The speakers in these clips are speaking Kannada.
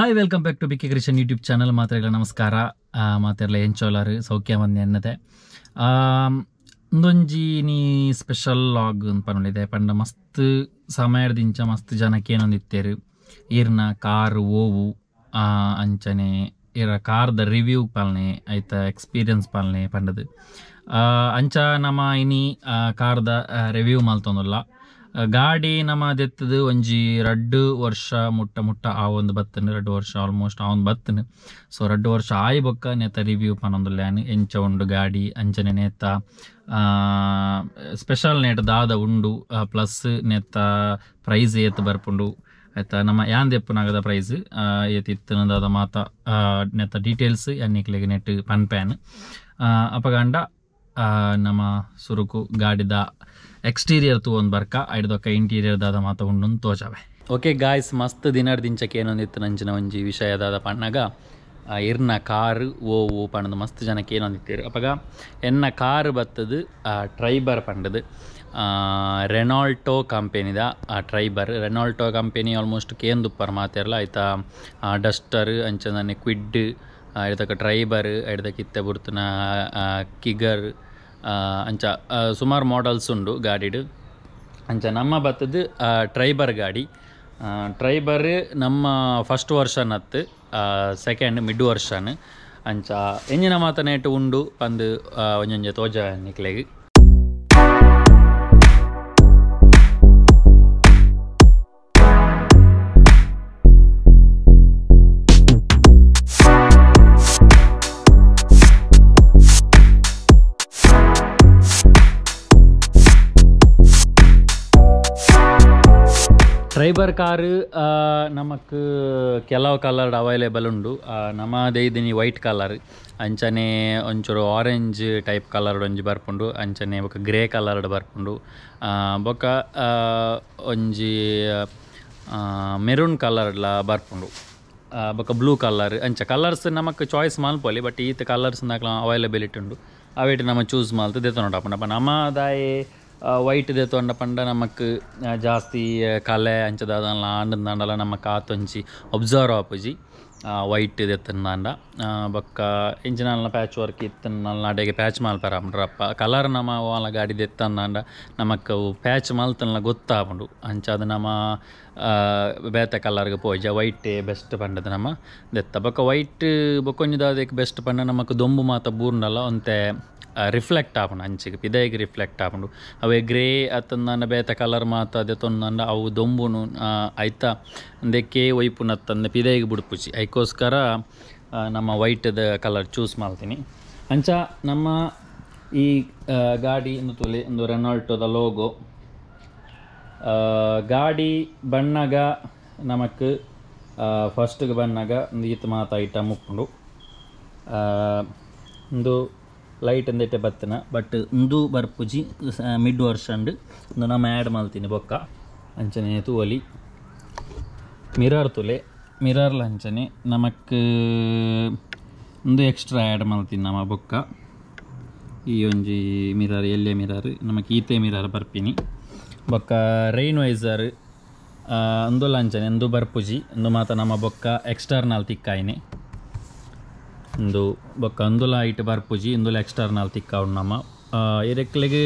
hi welcome back to BK Krishan YouTube channel ಮಾತ್ರೆಗಳ ನಮಸ್ಕಾರ ಮಾತ್ರೆಲ್ಲ ಎಂಚೋಲಾರು ಸೌಖ್ಯ ಮಂದಿ ಅನ್ನದೆ ಒಂದೊಂಜಿ ನೀ ಸ್ಪೆಷಲ್ ಲಾಗ್ ಅಂತ ಇದೆ ಪಂಡ ಮಸ್ತ್ ಸಮಯದ ಮಸ್ತ್ ಜನಕ್ಕೆ ಏನೊಂದಿತ್ತೇರು ಈರ್ನ ಕಾರ್ ಓವು ಅಂಚನೆ ಇರ ಕಾರ್ದ ರಿವ್ಯೂ ಪಾಲನೆ ಆಯ್ತ ಎಕ್ಸ್ಪೀರಿಯನ್ಸ್ ಪಾಲನೆ ಪಂಡದು ಅಂಚ ನಮ್ಮ ಇನಿ ಕಾರ್ದ ರಿವ್ಯೂ ಮಾಲ್ತೊಂದಲ್ಲ ಗಾಡಿ ದೆತ್ತದು ಒಂಜಿ ರಡ್ಡು ವರ್ಷ ಮುಟ್ಟ ಮುಟ್ಟ ಆ ಒಂದು ಬತ್ತನ ರಡ್ಡು ವರ್ಷ ಆಲ್ಮೋಸ್ಟ್ ಆ ಒಂದು ಬತ್ತನು ಸೊ ರಡ್ಡು ವರ್ಷ ಆಯಿ ಬೊಕ್ಕ ನೇತ ರಿವ್ಯೂ ಪನೊಂದುಲ್ಲಾನು ಎಂಚ ಉಂಡು ಗಾಡಿ ಅಂಚನೆ ನೇತ ಸ್ಪೆಷಲ್ ನೆಟ್ ದಾದ ಉಂಡು ಪ್ಲಸ್ ನೇತ ಪ್ರೈಸ್ ಏತ್ ಬರ್ಪುಂಡು ಆಯ್ತಾ ನಮ್ಮ ಯಾನ್ ದೆಪ್ಪುನಾಗದ ಪ್ರೈಸ್ ಏತಿತ್ತನದಾದ ಮಾತ ನೆತ್ತ ಡೀಟೇಲ್ಸ್ ಯಾನ್ ನೆಟ್ ಪನ್ ಪ್ಯಾನ್ ಅಪಗಂಡ ನಮ್ಮ ಸುರುಕು ಗಾಡಿದ ಎಕ್ಸ್ಟೀರಿಯರ್ ತು ಒಂದು ಬರ್ಕ ಐಡ್ದೊಕ್ಕ ದಾದ ಮಾತ ಉಂಡು ತೋಜಾವೆ ಓಕೆ ಗಾಯ್ಸ್ ಮಸ್ತ್ ದಿನಡ್ ದಿಂಚಕ್ಕೆ ಏನೊಂದಿತ್ತು ಅಂಚಿನ ಒಂಜಿ ವಿಷಯದಾದ ಪಣ್ಣಗ ಇರ್ನ ಕಾರ್ ಓ ಪಣದು ಮಸ್ತ್ ಜನಕ್ಕೆ ಏನೊಂದಿತ್ತ ಅಪಗ ಎನ್ನ ಕಾರ್ ಬತ್ತದು ಟ್ರೈಬರ್ ಪಂಡದು ರೆನಾಲ್ಟೋ ಕಂಪೆನಿದ ಟ್ರೈಬರ್ ರೆನಾಲ್ಟೋ ಕಂಪೆನಿ ಆಲ್ಮೋಸ್ಟ್ ಪರ್ ಮಾತಿರಲ್ಲ ಆಯ್ತಾ ಡಸ್ಟರ್ ಅಂಚನ ಕ್ವಿಡ್ ಎಡ್ದಕ್ಕ ಟ್ರೈಬರ್ ಇತ್ತ ಬುರ್ತನ ಕಿಗರ್ ಅಂಚ ಸುಮಾರು ಮಾಡಲ್ಸ್ ಉಂಡು ಗಾಡಿಡು ಅಂಚ ನಮ್ಮ ಬತ್ತದ್ದು ಟ್ರೈಬರ್ ಗಾಡಿ ಟ್ರೈಬರ್ ನಮ್ಮ ಫಸ್ಟ್ ವರ್ಷನ್ ಅತ್ತು ಸೆಕೆಂಡ್ ಮಿಡ್ ವರ್ಷನ್ ಅಂಚ ಎಂಜಿನ ಮಾತನೇಟು ಉಂಡು ಪಂದು ಒಂಜೊಂಜೆ ತೋಜ ಕಾರ್ ನಮಗೆ ನಮಕ್ ಕೆಲವು ಕಲರ್ಡ್ ಅವೈಲೇಬಲ್ ಉಂಡು ನಮ್ಮದೇ ಇದೀನಿ ವೈಟ್ ಕಲರ್ ಅಂಚನೆ ಒಂಚೂರು ಆರೆಂಜ್ ಟೈಪ್ ಕಲರ್ ಒಂಜಿ ಬರ್ಪುಂಡು ಅಂಚನೆ ಬೊಕ ಗ್ರೇ ಕಲರ್ಡ್ ಬರ್ಪುಂಡು ಬೊಕ ಒಂಜಿ ಮೆರೂನ್ ಕಲರ್ಡ್ಲ ಬರ್ಪುಂಡು ಬೊಕ ಬ್ಲೂ ಕಲರ್ ಅಂಚ ಕಲರ್ಸ್ ನಮಕ್ ಚಾಯ್ಸ್ ಮಲ್ಪೊಲಿ ಬಟ್ ಈತ ಕಲರ್ಸ್ ನಾಕ್ಲ ಅವೈಲಬಿಲಿಟಿ ಉಂಡು ಅವೇಟ್ ನಮ್ಮ ಚೂಸ್ ಮಲ್ತು ದೆತ್ತೊನೊಡು ಅಪ್ಪ ನಮ್ಮ ஒயிட் இதை தொண்ட பண்ட நமக்கு ஜாஸ்தி கலை ಅಂಚದಾದಲ್ಲ ಆಂಡಂದಾಂಡಲ ನಮಕ್ ಆತೊಂಜಿ ಒಬ್ಸರ್ವ್ ಆಪುಜಿ ವೈಟ್ ಇದು ಎತ್ತಂದಾಂಡ ಬೊಕ್ಕ ಇಂಜಿನಲ್ನ ಪ್ಯಾಚ್ ವರ್ಕ್ ಇತ್ತನ್ನ ಅಡೆಗೆ ಪ್ಯಾಚ್ ಮಾಲ್ಪರ ಅಪ್ಪ ಕಲರ್ ನಮ್ಮ ಗಾಡಿ ಗಾಡಿದ ಎತ್ತಂದಾಂಡ ನಮಕ್ ಪ್ಯಾಚ್ ಮಾಲ್ತನ ಗೊತ್ತಾಪುಂಡು ಅಂಚ ಅದು ನಮ್ಮ ಬೇತೆ ಕಲರ್ಗೆ ಪೋಜ ವೈಟ್ ಬೆಸ್ಟ್ ಪಂಡದ ನಮ್ಮ ದೆತ್ತ ಬೊಕ್ಕ ವೈಟ್ ಬೊಕ್ಕೊಂಜದಾದಕ್ಕೆ ಬೆಸ್ಟ್ ಪಂಡ ನಮಕ್ ದೊಂಬು ಮಾತ ಬೂರ್ನಲ್ಲ ಒಂತೆ ರಿಫ್ಲೆಕ್ಟ್ ಆಪುಂಡು ಅಂಚಿಗೆ ಪಿದಾಯಿಗೆ ರಿಫ್ಲೆಕ್ಟ್ ಆಪುಂಡು ಅವೇ ಗ್ರೇ ನನ್ನ ಬೇತ ಕಲರ್ ಮಾತ ಅದೆತ್ತೊಂದಾಂಡ ಅವು ದೊಂಬುನು ಐತ ವೈಪುನ ಒಯ್ಪುನತ್ತಂದ ಪಿದಾಯಿಗೆ ಬುಡ್ಪುಚಿ ಅದಕ್ಕೋಸ್ಕರ ನಮ್ಮ ವೈಟ್ದ ಕಲರ್ ಚೂಸ್ ಮಾಡ್ತೀನಿ ಅಂಚ ನಮ್ಮ ಈ ಗಾಡಿ ತುಲೆ ಒಂದು ರೆನಾಲ್ಟೋದ ಲೋಗೋ ಗಾಡಿ ಬಣ್ಣಗ ನಮಕ್ ಫಸ್ಟ್ಗೆ ಬಣ್ಣಗ ಒಂದು ಈತ ಐಟಮ್ ಮುಕ್ಕೊಂಡು ಒಂದು ಲೈಟ್ ಎಂದಿಟ್ಟೆ ಬತ್ತಿನ ಬಟ್ ಇಂದು ಬರ್ಪುಜಿ ಮಿಡ್ ವರ್ಷಂಡ್ ಇಂದು ನಮ್ಮ ಆ್ಯಡ್ ಮಾಡ್ತೀನಿ ಬೊಕ್ಕ ಅಂಚನೆ ತೂವಲಿ ಮಿರರ್ ತುಲೆ ಮಿರರ್ ಅಂಚನೆ ನಮಕ್ಕೆ ಒಂದು ಎಕ್ಸ್ಟ್ರಾ ಆ್ಯಡ್ ಮಾಡ್ತೀನಿ ನಮ್ಮ ಬೊಕ್ಕ ಈ ಒಂಜಿ ಮಿರರ್ ಎಲ್ಲೆ ಮಿರರ್ ನಮಗೆ ಈತೆ ಮಿರರ್ ಬರ್ಪಿನಿ ಬೊಕ್ಕ ರೈನ್ ವೈಸರ್ ಅಂದು ಲಂಚನೆ ಇಂದು ಬರ್ಪುಜಿ ಅಂದು ಮಾತ ನಮ್ಮ ಬೊಕ್ಕ ಎಕ್ಸ್ಟರ್ನಲ್ ತಿಕ್ಕಾಯಿನಿ ಇಂದು ಬೊಕ್ಕ ಅಂದುಲ ಐಟ್ ಬರ್ಪುಜಿ ಇಂದುಲ ಎಕ್ಸ್ಟರ್ನಲ್ ಉಂಡು ನಮ್ಮ ಇರೆಕ್ಲೆಗ್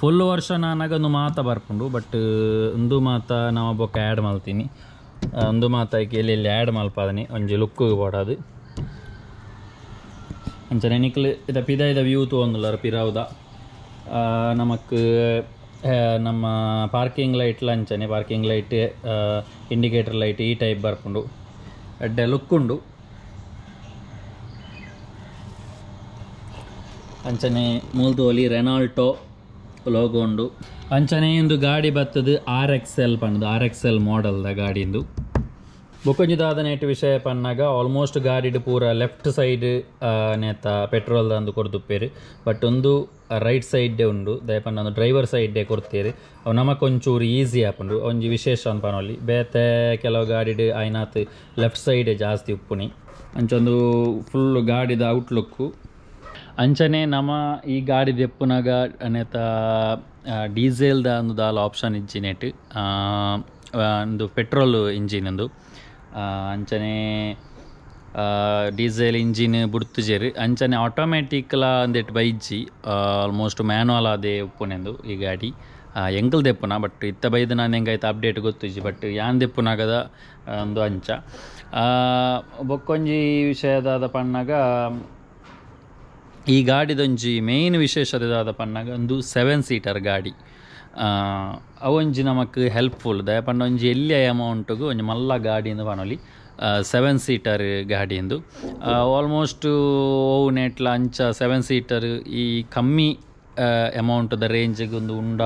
ಫುಲ್ ವರ್ಷ ನಾನಾಗ ಒಂದು ಮಾತ ಬರ್ಪುಂಡು ಬಟ್ ಒಂದು ಮಾತ ನಾವು ಬೊಕ್ಕ ಆ್ಯಡ್ ಮಾಡ್ತೀನಿ ಒಂದು ಮಾತಾಗಿ ಎಲ್ಲಿ ಎಲ್ಲಿ ಆ್ಯಡ್ ಮಲ್ಪಾದನೆ ಒಂಜಿ ಲುಕ್ ಪಡೋದು ಅಂಚನೆ ನಿಕ್ಲು ಇದ ಪಿದ ಇದ ವ್ಯೂ ತೊಗೊಂದುಲ್ಲರ ಪಿರಾವುದ ನಮಕ್ ನಮ್ಮ ಪಾರ್ಕಿಂಗ್ ಲೈಟ್ಲ ಅಂಚನೆ ಪಾರ್ಕಿಂಗ್ ಲೈಟ್ ಇಂಡಿಕೇಟರ್ ಲೈಟ್ ಈ ಟೈಪ್ ಬರ್ಪುಂಡು ಎಡ್ಡೆ ಲುಕ್ ಉಂಡು ಅಂಚನೆ ಮೂಲದು ಒಲಿ ರೆನಾಲ್ಟೋ ಲೋಗೋ ಅಂಚನೆ ಇಂದು ಗಾಡಿ ಬತ್ತದು ಆರ್ ಎಕ್ಸ್ ಎಲ್ ಪಂಡದು ಆರ್ ಎಕ್ಸ್ ಎಲ್ ಮಾಡೆಲ್ದ ಗಾಡಿಂದು ಬೊಕ್ಕಂಜಿದಾದ ನೆಟ್ ವಿಷಯ ಪನ್ನಾಗ ಆಲ್ಮೋಸ್ಟ್ ಗಾಡಿಡು ಪೂರ ಲೆಫ್ಟ್ ಸೈಡ್ ನೇತ ಪೆಟ್ರೋಲ್ ಅಂದು ಕೊರ್ದುಪ್ಪೇರು ಬಟ್ ಒಂದು ರೈಟ್ ಸೈಡ್ಡೇ ಉಂಡು ದಯಪಂಡ ಒಂದು ಡ್ರೈವರ್ ಸೈಡ್ಡೇ ಕೊಡ್ತೀರಿ ಅವು ನಮಕೊಂಚೂರು ಈಸಿ ಆಪುಂಡು ಒಂಜಿ ವಿಶೇಷ ಅನ್ಪನೊಲಿ ಬೇತೆ ಕೆಲವು ಗಾಡಿಡು ಐನಾತ್ ಲೆಫ್ಟ್ ಸೈಡೇ ಜಾಸ್ತಿ ಉಪ್ಪುನಿ ಅಂಚೊಂದು ಫುಲ್ ಗಾಡಿದ ಔಟ್ಲುಕ್ಕು ಅಂಚನೆ ನಮ ಈ ಗಾಡಿ ದೆಪ್ಪುನಗ ಅನೆತ ಡೀಸೆಲ್ದ ಒಂದು ದಾಲ ಆಪ್ಷನ್ ಇಜ್ಜಿನೆಟ್ ಒಂದು ಪೆಟ್ರೋಲ್ ಇಂಜಿನ್ ಅಂದು ಅಂಚನೆ ಡೀಸೆಲ್ ಇಂಜಿನ್ ಬುಡ್ತುಜೇರು ಅಂಚನೆ ಆಟೋಮ್ಯಾಟಿಕ್ಲ ಅಂದೆಟ್ ಬೈಜ್ಜಿ ಆಲ್ಮೋಸ್ಟ್ ಮ್ಯಾನುವಲ್ ಆದೆ ಉಪ್ಪುನೆಂದು ಈ ಗಾಡಿ ಎಂಗಲ್ ದೆಪ್ಪುನ ಬಟ್ ಇತ್ತ ಬೈದು ನಾನು ಹೆಂಗಾಯ್ತು ಅಪ್ಡೇಟ್ ಗೊತ್ತಿಜ್ಜಿ ಬಟ್ ಯಾನ್ ದೆಪ್ಪುನಾಗದ ಒಂದು ಅಂಚ ಬೊಕ್ಕೊಂಜಿ ವಿಷಯದಾದ ಪಣ್ಣಾಗ ಈ ಗಾಡಿದೊಂಜಿ ಮೇನ್ ವಿಶೇಷತೆದಾದ ಪನ್ನಗ ಒಂದು ಸೆವೆನ್ ಸೀಟರ್ ಗಾಡಿ ಅವೊಂಜಿ ನಮಕ್ ಹೆಲ್ಪ್ಫುಲ್ ದಯ ಪಂಡ ಒಂಜಿ ಎಲ್ಲಿ ಅಮೌಂಟ್ಗೂ ಒಂಜಿ ಮಲ್ಲ ಗಾಡಿಯಿಂದ ಪನೊಲಿ ಸೆವೆನ್ ಸೀಟರ್ ಗಾಡಿ ಎಂದು ಆಲ್ಮೋಸ್ಟ್ ಓವು ನೆಟ್ಲ ಅಂಚ ಸೆವೆನ್ ಸೀಟರ್ ಈ ಕಮ್ಮಿ ಅಮೌಂಟ್ದ ರೇಂಜಿಗೆ ಒಂದು ಉಂಡ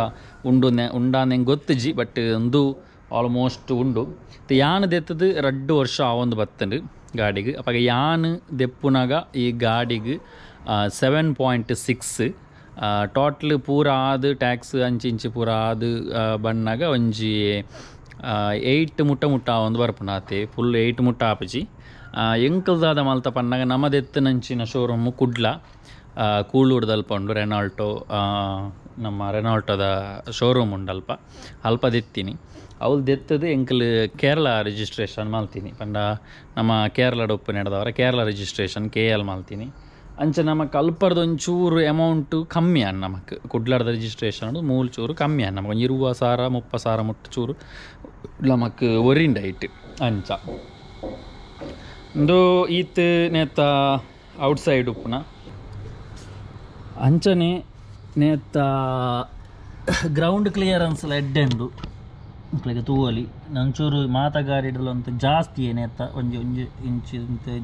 ಉಂಡು ಉಂಡಾನೆ ಗೊತ್ತಿಜಿ ಬಟ್ ಒಂದು ಆಲ್ಮೋಸ್ಟ್ ಉಂಡು ಯಾನ್ ದೆತ್ತದು ರಡ್ಡು ವರ್ಷ ಒಂದು ಬತ್ತಂಡು ಗಾಡಿಗೆ ಅಪ್ಪ ಯಾನ್ ದೆಪ್ಪುನಾಗ ಈ ಗಾಡಿಗೆ ಸೆವೆನ್ ಪಾಯಿಂಟ್ ಸಿಕ್ಸ್ ಟೋಟ್ಲ್ ಪೂರ ಆದು ಟ್ಯಾಕ್ಸ್ ಅಂಚಿ ಇಂಚಿ ಪೂರ ಆದು ಬಣ್ಣಾಗ ಒಂಜಿ ಏಯ್ಟ್ ಮುಟ್ಟ ಮುಟ್ಟ ಒಂದು ಬರ್ಪುನಾತೆ ಫುಲ್ ಏಯ್ಟ್ ಮುಟ್ಟ ಆಪಜಿ ಎಂಕಲ್ದಾದ ಮಲ್ತ ಪನ್ನಾಗ ನಮ್ಮದೆತ್ತಿನಂಚಿನ ಶೋರೂಮು ಕುಡ್ಲ ಕೂಳೂರು ಉಂಡು ರೆನಾಲ್ಟೋ ನಮ್ಮ ರೆನಾಲ್ಟೋದ ಶೋರೂಮ್ ಉಂಡು ಅಲ್ಪ ಅಲ್ಪ ದೆತ್ತೀನಿ ಅವ್ಳು ದೆತ್ತದು ಎಂಕಲ್ ಕೇರಳ ರಿಜಿಸ್ಟ್ರೇಷನ್ ಮಾಲ್ತೀನಿ ಪಂಡ ನಮ್ಮ ಕೇರಳ ಡೊಪ್ಪು ನಡೆದವರ ಕೇರಳ ರಿಜಿಸ್ಟ್ರೇಷನ್ ಕೆ ಎಲ್ ಮಾಲ್ತೀನಿ ಅಂಚ ನಮಕ್ ಅಮೌಂಟ್ ಕಮ್ಮಿ ಕಮ್ಮಿಯಾನ್ ನಮಗೆ ರೆಜಿಸ್ಟ್ರೇಷನ್ ರಿಜಿಸ್ಟ್ರೇಷನ್ ಮೂಲ ಚೂರು ಕಮ್ಮಿ ನಮಕ್ ಒಂಜಿ ಇರುವ ಸಾರ ಮುಪ್ಪ ಸಾರ ಮುಟ್ಟು ಚೂರು ನಮಕ್ ಐಟ್ ಅಂಚ ಒಂದು ಈತ್ ನೇತ ಔಟ್ಸೈಡ್ ಉಪ್ಪುನ ಅಂಚನೆ ನೇತ ಗ್ರೌಂಡ್ ಕ್ಲಿಯರೆನ್ಸ್ ಎಡ್ಡೆಂಡು ಮಕ್ಕಳಿಗೆ ತೂವಲಿ ನಂಚೂರು ಮಾತಗಾರಿಡಲು ಅಂತ ಜಾಸ್ತಿ ನೇತ ಒಂಜಿ ಒಂಜಿ ಇಂಚ್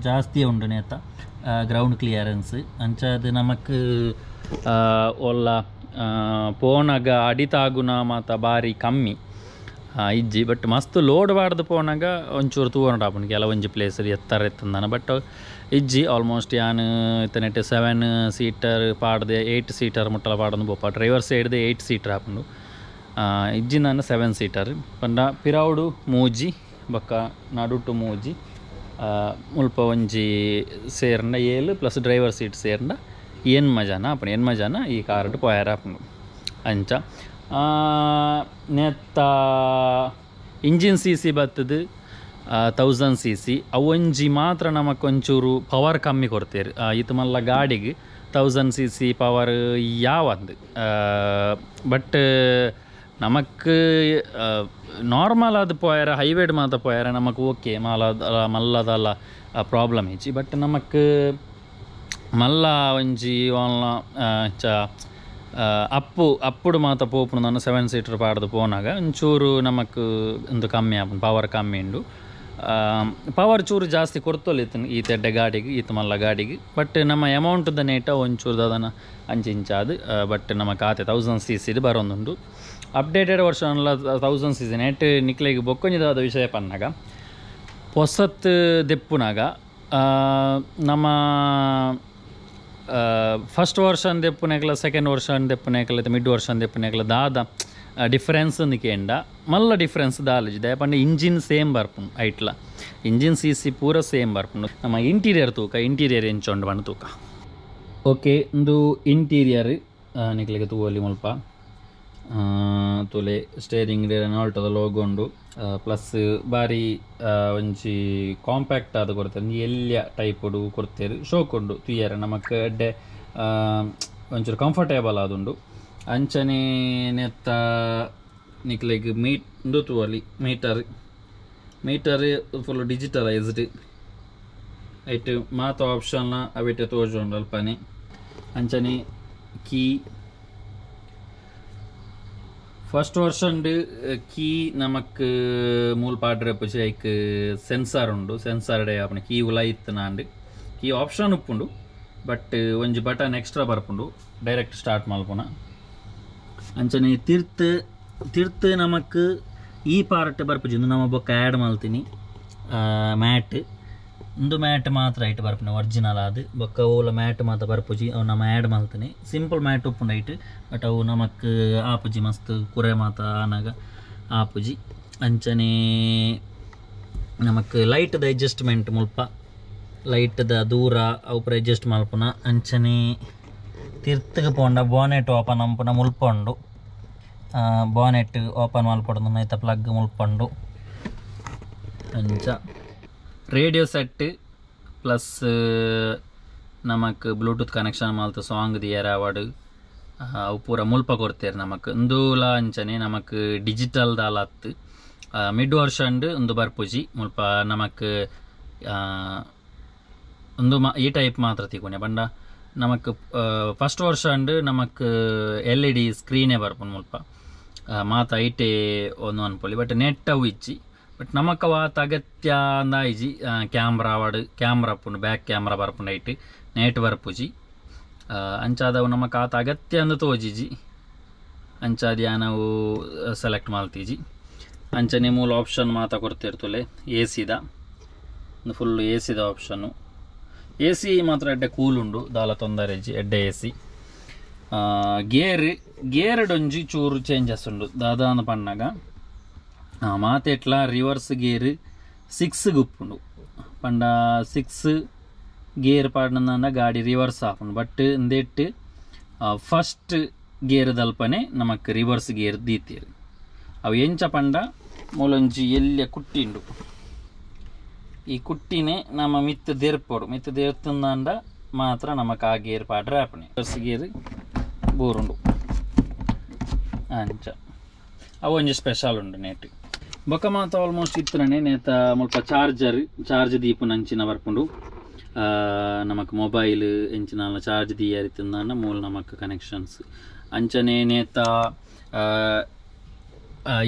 ಜಾಸ್ತಿಯೇ ಉಂಡು ನೇತ ಗ್ರೌಂಡ್ ಕ್ಲಿಯರೆನ್ಸ್ ಅಂಚಾದ್ ನಮಕ್ ಒಲ್ಲ ಪೋನಗ ಅಡಿತಾಗುನ ಮಾತ ಬಾರಿ ಕಮ್ಮಿ ಇಜ್ಜಿ ಬಟ್ ಮಸ್ತ್ ಲೋಡ್ ಬಾರ್ದು ಪೋನಾಗ ಒಂಚೂರು ತೂಗೊಂಡಾಪನ್ ಕೆಲವೊಂಜಿ ಪ್ಲೇಸ್ ಎತ್ತರ ಎತ್ತಂದಾನ ಬಟ್ ಇಜ್ಜಿ ಆಲ್ಮೋಸ್ಟ್ ಯಾನ್ ಇತ್ತನೆಟ್ ಸೆವೆನ್ ಸೀಟರ್ ಪಾಡ್ದೆ ಏಯ್ಟ್ ಸೀಟರ್ ಮುಟ್ಟಲ ಪಾಡೊಂದು ಬೋಪ ಡ್ರೈವರ್ ಸೈಡ್ದೆ ಏಯ್ಟ್ ಸೀಟರ್ ಆಪುಂಡು ಇಜ್ಜಿ ನಾನು ಸೆವೆನ್ ಸೀಟರ್ ಪಂಡ ಪಿರೌಡು ಮೂಜಿ ಬೊಕ್ಕ ನಡುಟು ಮೂಜಿ ಮುಲ್ಪ ಒಂಜಿ ಸೇರ್ನ ಏಳು ಪ್ಲಸ್ ಡ್ರೈವರ್ ಸೀಟ್ ಸೇರ್ನ ಏನು ಮಜಾನ ಅಪ್ಪ ಏನು ಮಜಾನ ಈ ಕಾರ್ಡ್ ಪೋಯರ್ ಅಂಚ ನೆತ್ತ ಇಂಜಿನ್ ಸಿ ಸಿ ಬತ್ತದು ತೌಸಂಡ್ ಸಿ ಸಿ ಅವೊಂಜಿ ಮಾತ್ರ ಒಂಚೂರು ಪವರ್ ಕಮ್ಮಿ ಕೊಡ್ತೀರಿ ಇದು ಮಲ್ಲ ಗಾಡಿಗೆ ತೌಸಂಡ್ ಸಿ ಸಿ ಪವರ್ ಯಾವಂದು ಬಟ್ நமக்கு ನಾರ್ಮಲ್ ಆದ್ ಪೋಯರ ಹೈವೇಡ್ ಮಾತ ಪೋಯರ நமக்கு ಓಕೆ மாலாதல ಮಲ್ಲದಲ್ಲ ಪ್ರಾಬ್ಲಮ್ ಈಚಿ ಬಟ್ ನಮಕ್ ಮಲ್ಲ ಒಂಜಿ ಒಲ್ಲ ಅಪ್ಪು ಅಪ್ಪುಡು ಮಾತ ಪೋಪುಡು ನನ್ನ ಸೆವೆನ್ ಸೀಟರ್ ಪಾಡ್ದು ಪೋನಾಗ ಒಂಚೂರು ನಮಕ್ ಒಂದು ಕಮ್ಮಿ ಆಪುಂಡು ಪವರ್ ಕಮ್ಮಿ ಉಂಡು ಪವರ್ ಚೂರು ಜಾಸ್ತಿ ಕೊಡ್ತೋಲಿ ಈ ತೆಡ್ಡೆ ಗಾಡಿಗೆ ಈತ ಮಲ್ಲ ಗಾಡಿಗೆ ಬಟ್ ನಮ್ಮ ಅಮೌಂಟ್ದ ನೇಟ ಒಂಚೂರು ದದನ ಅಂಚಿಂಚಾದು ಬಟ್ ನಮಗೆ ಆತೆ ತೌಸಂಡ್ ಸಿ ಸಿದು ಬರೋಂದುಂಡು ಅಪ್ಡೇಟೆಡ್ ಅಲ್ಲ ತೌಸಂಡ್ ಸೀಸನ್ ನೆಟ್ ನಿಕ್ಲೆಗ್ ಬೊಕ್ಕೊಂಜಿದಾದ ವಿಷಯ ಪನ್ನಾಗ ಹೊಸತ್ ದೆಪ್ಪುನಾಗ ನಮ್ಮ ಫಸ್ಟ್ ವರ್ಷನ್ ದೆಪ್ಪುನೇಕಲ ಸೆಕೆಂಡ್ ವರ್ಷನ್ ದೆಪ್ಪುನೇಕಲ ಮಿಡ್ ವರ್ಷನ್ ದೆಪ್ಪುನೇಕಲ ದಾದ ಡಿಫರೆನ್ಸ್ ನಿಕೇಂಡ ಮಲ್ಲ ಡಿಫರೆನ್ಸ್ ದಾಲಜಿ ಪಂಡ ಇಂಜಿನ್ ಸೇಮ್ ಬರ್ಪು ಐಟ್ಲ ಇಂಜಿನ್ ಸಿ ಸಿ ಪೂರ ಸೇಮ್ ಬರ್ಪುಂಡು ನಮ್ಮ ಇಂಟೀರಿಯರ್ ತೂಕ ಇಂಟೀರಿಯರ್ ಎಂಚೊಂಡು ಬಣ್ಣ ತೂಕ ಓಕೆ ಇಂದು ಇಂಟೀರಿಯರ್ ನಿಕ್ಲಿಗೆ ತೂವಲ್ಲಿ ಮುಲ್ಪ ತುಲೆ ಸ್ಟೇರಿಂಗ್ ದ ಲೋಗೋ ಉಂಡು ಪ್ಲಸ್ ಬಾರಿ ಒಂಜಿ ಕಾಂಪ್ಯಾಕ್ಟ್ ಆದ ಕೊರತೆ ಒಂಜಿ ಟೈಪ್ ಟೈಪುಡು ಶೋಕ್ ಶೋಕುಂಡು ತುಯ್ಯರೆ ನಮಕ್ ಎಡ್ಡೆ ಒಂಚೂರು ಕಂಫರ್ಟೇಬಲ್ ಆದುಂಡು ಅಂಚನೆ ನೆತ್ತ ನಿಕ್ಲೆಗ್ ಮೀಟ್ ಉಂಡು ಮೀಟರ್ ಮೀಟರ್ ಫುಲ್ ಡಿಜಿಟಲೈಸ್ಡ್ ಐಟ್ ಮಾತ ಆಪ್ಷನ್ನ ಅವಿಟೆ ತೋಜುಂಡು ಅಲ್ಪನೆ ಅಂಚನೆ ಕೀ ஃபர்ஸ்ட் വർഷമുണ്ട് കീ നമുക്ക് മൂൾ പാഡ്ര പച്ച ഐക്ക് സെൻസാർ ഉണ്ട് സെൻസാർടെ ആപ്പണ കീ ഉലൈത്തനാണ്ട് కీ ఆప్షన్ ఉప్పుండు బట్ ಒಂಜಿ బటన్ ఎక్స్ట్రా ಬರ್ಪುಂಡು ಡೈರೆಕ್ಟ್ ಸ್ಟಾರ್ಟ್ ಮಾಡ್ಪೋಣ ಅಂಚನೆ ತಿರ್ತ್ ತಿರ್ತ್ ನಮಕ್ ಈ ಪಾರ್ಟ್ ಬರ್ಪುಜಿ ನಮ್ಮ ಬೊಕ್ಕ ಆ್ಯಡ್ ಮಾಡ್ತೀನಿ ಮ್ಯಾಟ್ ಒಂದು ಮ್ಯಾಟ್ ಮಾತ್ರ ಐಟ್ ಬರ್ಪಿನ ಒರಿಜಿನಲ್ ಆದ್ ಬೊಕ್ಕ ಓಲ ಮ್ಯಾಟ್ ಮಾತ್ರ ಬರ್ಪುಜಿ ಅವು ನಮ್ಮ ಆ್ಯಡ್ ಮಲ್ತನೆ ಸಿಂಪಲ್ ಮ್ಯಾಟ್ ಉಪ್ಪುಂಡು ಐಟ್ ಬಟ್ ಅವು ನಮಕ್ ಆಪುಜಿ ಮಸ್ತ್ ಕುರೆ ಮಾತ ಆನಾಗ ಆಪುಜಿ ಅಂಚನೆ ನಮಕ್ ಲೈಟ್ದ ಅಡ್ಜಸ್ಟ್ಮೆಂಟ್ ಮುಲ್ಪ ಲೈಟ್ದ ದೂರ ಅವ್ರ ಅಡ್ಜಸ್ಟ್ ಮಲ್ಪುನ ಅಂಚನೆ ತಿರ್ತಗೆ ಪೋಂಡ ಬೋನೆಟ್ ಓಪನ್ ಅಂಪುನ ಮುಲ್ಪಂಡು ಬೋನೆಟ್ ಓಪನ್ ಮಲ್ಪೊಡು ನೈತ ಪ್ಲಗ್ ಮುಲ್ಪಂಡು ಅಂಚ ರೇಡಿಯೋ ಸೆಟ್ ಪ್ಲಸ್ ನಮಕ್ ಬ್ಲೂಟೂತ್ ಕನೆಕ್ಷನ್ ಮಾಲ್ತು ಸಾಂಗ್ ದಿಯರ ಅವಾರ್ಡ್ ಅವು ಪೂರ ಮುಲ್ಪ ಕೊಡ್ತೇರಿ ನಮಕ್ ಇಂದೂಲ ಅಂಚನೆ ನಮಕ್ ಡಿಜಿಟಲ್ ದಾಲತ್ತು ಮಿಡ್ ಅಂಡ್ ಒಂದು ಬರ್ಪುಜಿ ಮುಲ್ಪ ನಮಕ್ ಒಂದು ಮಾ ಈ ಟೈಪ್ ಮಾತ್ರ ತಿಕೊನೆ ಬಂಡ ನಮಕ್ ಫಸ್ಟ್ ಅಂಡ್ ನಮಕ್ ಎಲ್ ಇ ಡಿ ಸ್ಕ್ರೀನೇ ಬರ್ಪು ಮುಲ್ಪ ಮಾತ ಐಟೆ ಒಂದು ಅನ್ಪೊಲಿ ಬಟ್ ನೆಟ್ ಇಚ್ಚಿ ಬಟ್ ನಮಕವಾತ ಅಗತ್ಯ ಅಂದಾಯಿಜಿ ಕ್ಯಾಮ್ರಾ ವಾಡು ಕ್ಯಾಮ್ರಾ ಪುಂಡು ಬ್ಯಾಕ್ ಕ್ಯಾಮ್ರಾ ಬರ್ಪುಂಡೈಟ್ ನೆಟ್ ಬರ್ಪುಜಿ ಅಂಚಾದವು ನಮಕ ಆತ ಅಗತ್ಯ ಅಂದು ತೋಜಿಜಿ ಅಂಚಾದಿ ನಾವು ಸೆಲೆಕ್ಟ್ ಮಾಡ್ತೀಜಿ ಅಂಚನೆ ಮೂಲ ಆಪ್ಷನ್ ಮಾತಾ ಕೊಡ್ತಿರ್ತುಲೆ ಎ ಸಿದ ಫುಲ್ ಎ ಸಿದ ಆಪ್ಷನ್ನು ಎ ಸಿ ಮಾತ್ರ ಎಡ್ಡೆ ಕೂಲ್ ಉಂಡು ದಾಲ ತೊಂದರೆ ಎಡ್ಡೆ ಎ ಸಿ ಗೇರ್ ಗೇರ್ ಡೊಂಜಿ ಚೂರು ಚೇಂಜಸ್ ಉಂಡು ದಾದಾನ ಪಣ್ಣಾಗ ఆ మాత ರಿವರ್ಸ್ ಗೇರ್ ಸಿಕ್ಸ್ సిక్స్ ಪಂಡ ಸಿಕ್ಸ್ ಗೇರ್ గేర్ ಗಾಡಿ ರಿವರ್ಸ್ ಆಪುಂಡು ಬಟ್ ಇಂದೆಟ್ಟು ಫಸ್ಟ್ ಗೇರ್ ದಲ್ಪನೆ ನಮಕ್ ರಿವರ್ಸ್ ಗೇರ್ ದೀತೀರು ಅವು ಎಂಚ ಪಂಡ ಮೂಲೊಂಜಿ ಎಲ್ಲ ಕುಟ್ಟಿಂಡು ಈ ಕುಟ್ಟಿನೇ ನಮ್ಮ ಮಿತ್ತು ದೇರ್ಪೋಡು ಮಿತ್ತು ದೇರ್ತುಂದಾಂಡ ಮಾತ್ರ ನಮಕ್ ಆ ಗೇರ್ ಪಾಡ್ರೆ ಆಪಣೆ ರಿವರ್ಸ್ ಗೇರ್ ಅಂಚ అంచ ಒಂಜಿ ಸ್ಪೆಷಲ್ ಉಂಡು నేటి ಬೊಕ್ಕ ಮಾತ ಆಲ್ಮೋಸ್ಟ್ ಇತ್ತನೇ ನೇತ ಮುಲ್ಪ ಚಾರ್ಜರ್ ಚಾರ್ಜ್ ದೀಪನ ಅಂಚಿನ ಬರ್ಕೊಂಡು ನಮಕ್ ಮೊಬೈಲ್ ಎಂಚಿನ ಚಾರ್ಜ್ ದೀಯರಿತಿಂದ ಮೂಲ ನಮಕ್ ಕನೆಕ್ಷನ್ಸ್ ಅಂಚನೆ ನೇತ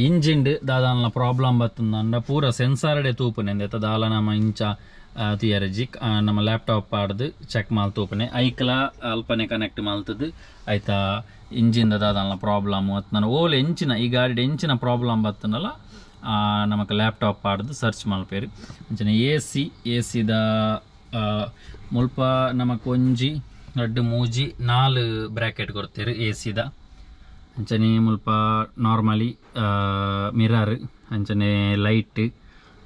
ಇಂಜಿನ್ ದಾದಾನ ಪ್ರಾಬ್ಲಮ್ ಬತ್ತಂದ ಪೂರ ಸೆನ್ಸಾರ್ ತೂಪನೆ ಎಂದೇತ ದಾಲ ನಮ್ಮ ಇಂಚ ತುಯರಜಿಕ್ ನಮ್ಮ ಲ್ಯಾಪ್ಟಾಪ್ ಆಡದು ಚೆಕ್ ಮಾಲ್ ತೂಪನೆ ಐಕ್ಲ ಅಲ್ಪನೆ ಕನೆಕ್ಟ್ ಮಾಲ್ತದ್ದು ಆಯ್ತಾ ಇಂಜಿನ್ ದಾದಾನ ಪ್ರಾಬ್ಲಮ್ ಅತ್ ನಾನು ಓಲ್ ಎಂಚಿನ ಈ ಗಾಡಿ ಎಂಚಿನ ಪ್ರಾಬ್ಲಮ್ ಬತ್ತನಲ್ಲ నమకు ಲ್ಯಾಪ್ಟಾಪ್ ఆడదు ಸರ್ಚ್ ಮಲ್ಪೇರು ಅಂಚನೆ ಎ ಸಿ ಎ ಸಿದ ಮುಲ್ಪ ನಮಕ್ ಒಂಜಿ ರಡ್ಡು ಮೂಜಿ ನಾಲ್ ಬ್ರ್ಯಾಕೆಟ್ ಕೊಡ್ತೇರು ಎ ಸಿದ ಅಂಚನೆ ಮುಲ್ಪ ನಾರ್ಮಲಿ ಮಿರರ್ ಅಂಚನೆ ಲೈಟ್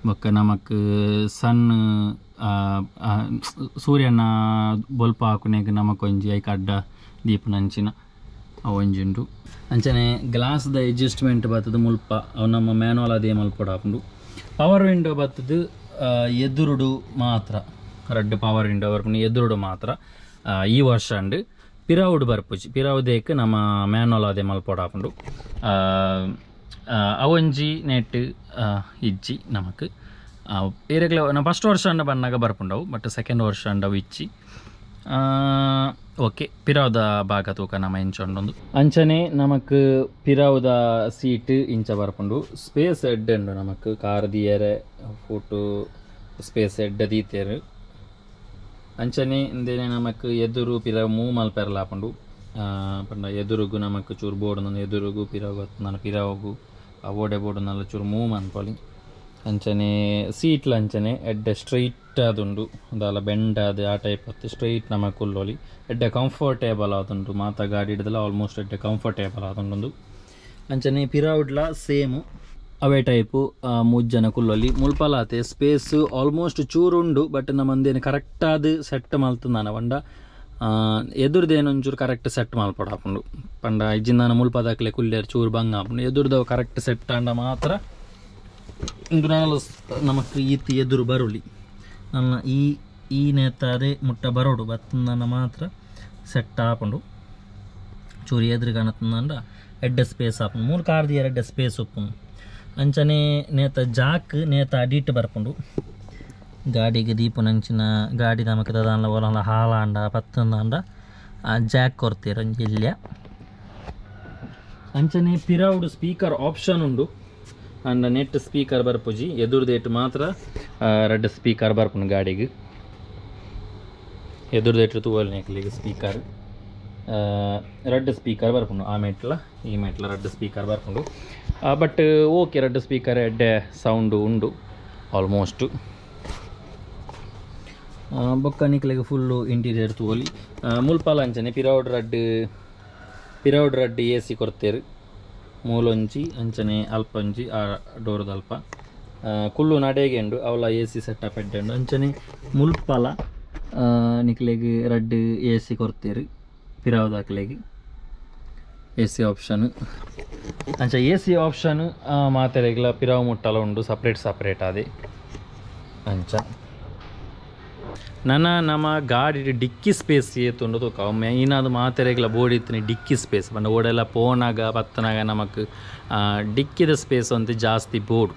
ಬೊಕ್ಕ ನಮಕ್ ಸನ್ ಸೂರ್ಯನ ಬೊಲ್ಪ ಹಾಕುನೇಗ ನಮಕ್ ಒಂಜಿ ಐಕಡ್ಡ ದೀಪನ ಅಂಚಿನ ಅವಂಜಿಂಡು ಅಂಚನೆ ಗ್ಲಾಸ್ ದ ಅಡ್ಜಸ್ಟ್ಮೆಂಟ್ ಬತ್ತದು ಮುಲ್ಪ ಅವು ನಮ್ಮ ಮ್ಯಾನುವಲ್ ಅದೇ ಮಲ್ಪೊಡು ಆಪುಂಡು ಪವರ್ ವಿಂಡೋ ಬತ್ತದು ಎದುರುಡು ಮಾತ್ರ ರೆಡ್ ಪವರ್ ವಿಂಡೋ ಬರ್ಪುಂಡು ಎದುರುಡು ಮಾತ್ರ ಈ ವರ್ಷ ಅಂಡು ಪಿರಾವುಡ್ ಬರ್ಪುಜಿ ಪಿರಾವುದೇಕ್ ನಮ್ಮ ಮ್ಯಾನುವಲ್ ಅದೇ ಮಲ್ಪೊಡು ಆಪುಂಡು ಅವೊಂಜಿ ನೆಟ್ ಇಜ್ಜಿ ನಮಕ್ ನಮ್ಮ ಫಸ್ಟ್ ವರ್ಷ ಅಂಡ ಬಣ್ಣಾಗ ಬರ್ಪುಂಡವು ಬಟ್ ಸೆಕೆಂಡ್ ವರ್ಷ ಅಂಡವು ಇಚ್ಚಿ ಓಕೆ பிராவுதா ಭಾಗ தூக்க நம்ம ಇಂಚ ಅಂಚನೆ ನಮಕ್ ಪಿರಾವುದ ಸೀಟ್ ಇಂಚ ಬರ್ಪುಂಡು ಸ್ಪೇಸ್ ಎಡ್ ಉಂಡು ನಮಕ್ ಕಾರ್ ದಿಯರೆ ಫೋಟೋ ಸ್ಪೇಸ್ ಎಡ್ ದೀತೆರ್ ಅಂಚನೆ ಇಂದೇನೆ ನಮಕ್ ಎದುರು ಪಿರ ಮೂವ್ ಮಲ್ಪೆರ್ಲ ಆಪುಂಡು ಪಂಡ ಎದುರುಗು ನಮಕ್ ಚೂರು ಬೋರ್ಡ್ ಎದುರುಗು ಪಿರಾವು ನಾನು ಪಿರಾವುಗು ಆ ಓಡೆ ಬೋರ್ಡ್ ನಲ್ಲ ಚೂರು ಮೂವ್ ಮನ್ಪೊಲಿ ಅಂಚನೆ ಸೀಟ್ಲ ಅಂಚನೆ ಎಡ್ಡೆ ಸ್ಟ್ರೈಟ್ ಸ್ಟ್ರಿಕ್ಟಾದುಂಡು ದಾಲ ಬೆಂಡಾದ ಆ ಟೈಪ್ ಅತ್ತೆ ಸ್ಟ್ರೈಟ್ ನಮ್ಮ ಕುಲ್ಲೊಲಿ ಎಡ್ಡೆ ಕಂಫರ್ಟೇಬಲ್ ಆದುಂಡು ಮಾತ ಗಾಡಿ ಹಿಡಿದಲ ಆಲ್ಮೋಸ್ಟ್ ಎಡ್ಡೆ ಕಂಫರ್ಟೇಬಲ್ ಆದುಂಡು ಅಂಚನೆ ಪಿರಾವುಡ್ಲ ಸೇಮು ಅವೇ ಟೈಪು ಮುಜ್ಜನ ಕುಲ್ಲೊಲಿ ಮುಲ್ಪಲಾತೆ ಸ್ಪೇಸ್ ಆಲ್ಮೋಸ್ಟ್ ಚೂರುಂಡು ಬಟ್ ನಮ್ಮಂದೇನು ಕರೆಕ್ಟಾದ ಸೆಟ್ ಮಲ್ತಂದಾನ ಪಂಡ ಎದುರ್ದೇನು ಒಂಚೂರು ಕರೆಕ್ಟ್ ಸೆಟ್ ಮಲ್ಪಡಾಪುಂಡು ಪಂಡ ಇಜ್ಜಿಂದಾನ ಮುಲ್ಪದಾಕ್ಲೆ ಕುಲ್ಲೇರು ಚೂರು ಬಂಗಾಪುಂಡು ಎದುರ್ದವು ಕರೆಕ್ಟ್ ಸೆಟ್ ಆಂಡ ಮಾತ್ರ ಇಂದು ನಾಲ್ ನಮಗೆ ಈತಿ ಎದುರು ಬರುಲಿ ನನ್ನ ಈ ಈ ಅದೇ ಮುಟ್ಟ ಬರೋಡು ಬತ್ತಂದನ್ನು ಮಾತ್ರ ಸೆಟ್ ಹಾಕೊಂಡು ಚೂರಿ ಎದುರು ಕಾಣತ್ತಂದ ಎಡ್ಡ ಸ್ಪೇಸ್ ಹಾಕೊಂಡು ಮೂರು ಕಾರ್ದು ಎರಡು ಸ್ಪೇಸ್ ಉಪ್ಪು ಅಂಚನೆ ನೇತ ಜಾಕ್ ನೇತ ಅಡಿಟ್ ಬರ್ಕೊಂಡು ಗಾಡಿಗೆ ದೀಪ ನಂಚಿನ ಗಾಡಿ ನಮಕ ಹಾಲ ಅಂಡ ಪತ್ತಂದ ಅಂಡ ಆ ಜಾಕ್ ಕೊರ್ತೀರ ಇಲ್ಲ ಅಂಚನೆ ಪಿರೌಡ್ ಸ್ಪೀಕರ್ ಆಪ್ಷನ್ ಉಂಡು ಅಂಡ್ ನೆಟ್ ಸ್ಪೀಕರ್ ಬರ್ಪುಜಿ ಎದುರ್ದೇಟು ಮಾತ್ರ ರೆಡ್ ಸ್ಪೀಕರ್ ಬರ್ಪುನು ಗಾಡಿಗೆ ಎದುರ್ದೇಟು ತೂವಲ್ ನೆಕ್ಲಿಗೆ ಸ್ಪೀಕರ್ ರೆಡ್ ಸ್ಪೀಕರ್ ಬರ್ಪುನು ಆ ಮೆಟ್ಲ ಈ ಮೆಟ್ಲ ರೆಡ್ ಸ್ಪೀಕರ್ ಬರ್ಪುಂಡು ಬಟ್ ಓಕೆ ರೆಡ್ ಸ್ಪೀಕರ್ ಎಡ್ಡೆ ಸೌಂಡು ಉಂಡು ಆಲ್ಮೋಸ್ಟು ಬೊಕ್ಕ ನಿಕ್ಲೆಗೆ ಫುಲ್ಲು ಇಂಟೀರಿಯರ್ ತೂವಲಿ ಮುಲ್ಪಾಲ ಅಂಚನೆ ಪಿರೌಡ್ ರಡ್ ಪಿರೌಡ್ ರಡ್ ಎ ಸಿ ಕೊರ್ತೇರು ಮೂಲೊಂಜಿ ಅಂಚನೆ ಒಂಜಿ ಆ ಅಲ್ಪ ಕುಲ್ಲು ನಡೇಗೆಂಡು ಅವಲ ಎ ಸಿ ಸೆಟಪ್ ಎಡ್ಡೆಂಡು ಅಂಚನೆ ಮುಲ್ಪಲ ನಿಕ್ಲೆಗ್ ರಡ್ಡ್ ಎ ಸಿ ಕೊರ್ತೀರಿ ಪಿರಾವುದಾಕ್ಲೆಗೆ ಎ ಸಿ ಆಪ್ಷನ್ ಅಂಚ ಎ ಸಿ ಆಪ್ಷನ್ ಮಾತೆರೆಗ್ಲ ಪಿರಾವ್ ಮುಟ್ಟಲ ಉಂಡು ಸಪ್ರೇಟ್ ಸಪ್ರೇಟ್ ಅದೇ ಅಂಚ ನನ್ನ ನಮ್ಮ ಗಾಡಿ ಡಿಕ್ಕಿ ಸ್ಪೇಸ್ ತುಂಡು ತೂಕ ಒಮ್ಮೆ ಏನಾದ್ರು ಮಾತೆರೆಗಳ ಬೋರ್ಡ್ ಇತ್ತು ಡಿಕ್ಕಿ ಸ್ಪೇಸ್ ಬಂದ ಓಡೆಲ್ಲ ಪೋನಾಗ ಪತ್ತನಾಗ ನಮಕ್ ಡಿಕ್ಕಿದ ಸ್ಪೇಸ್ ಅಂತ ಜಾಸ್ತಿ ಬೋರ್ಡ್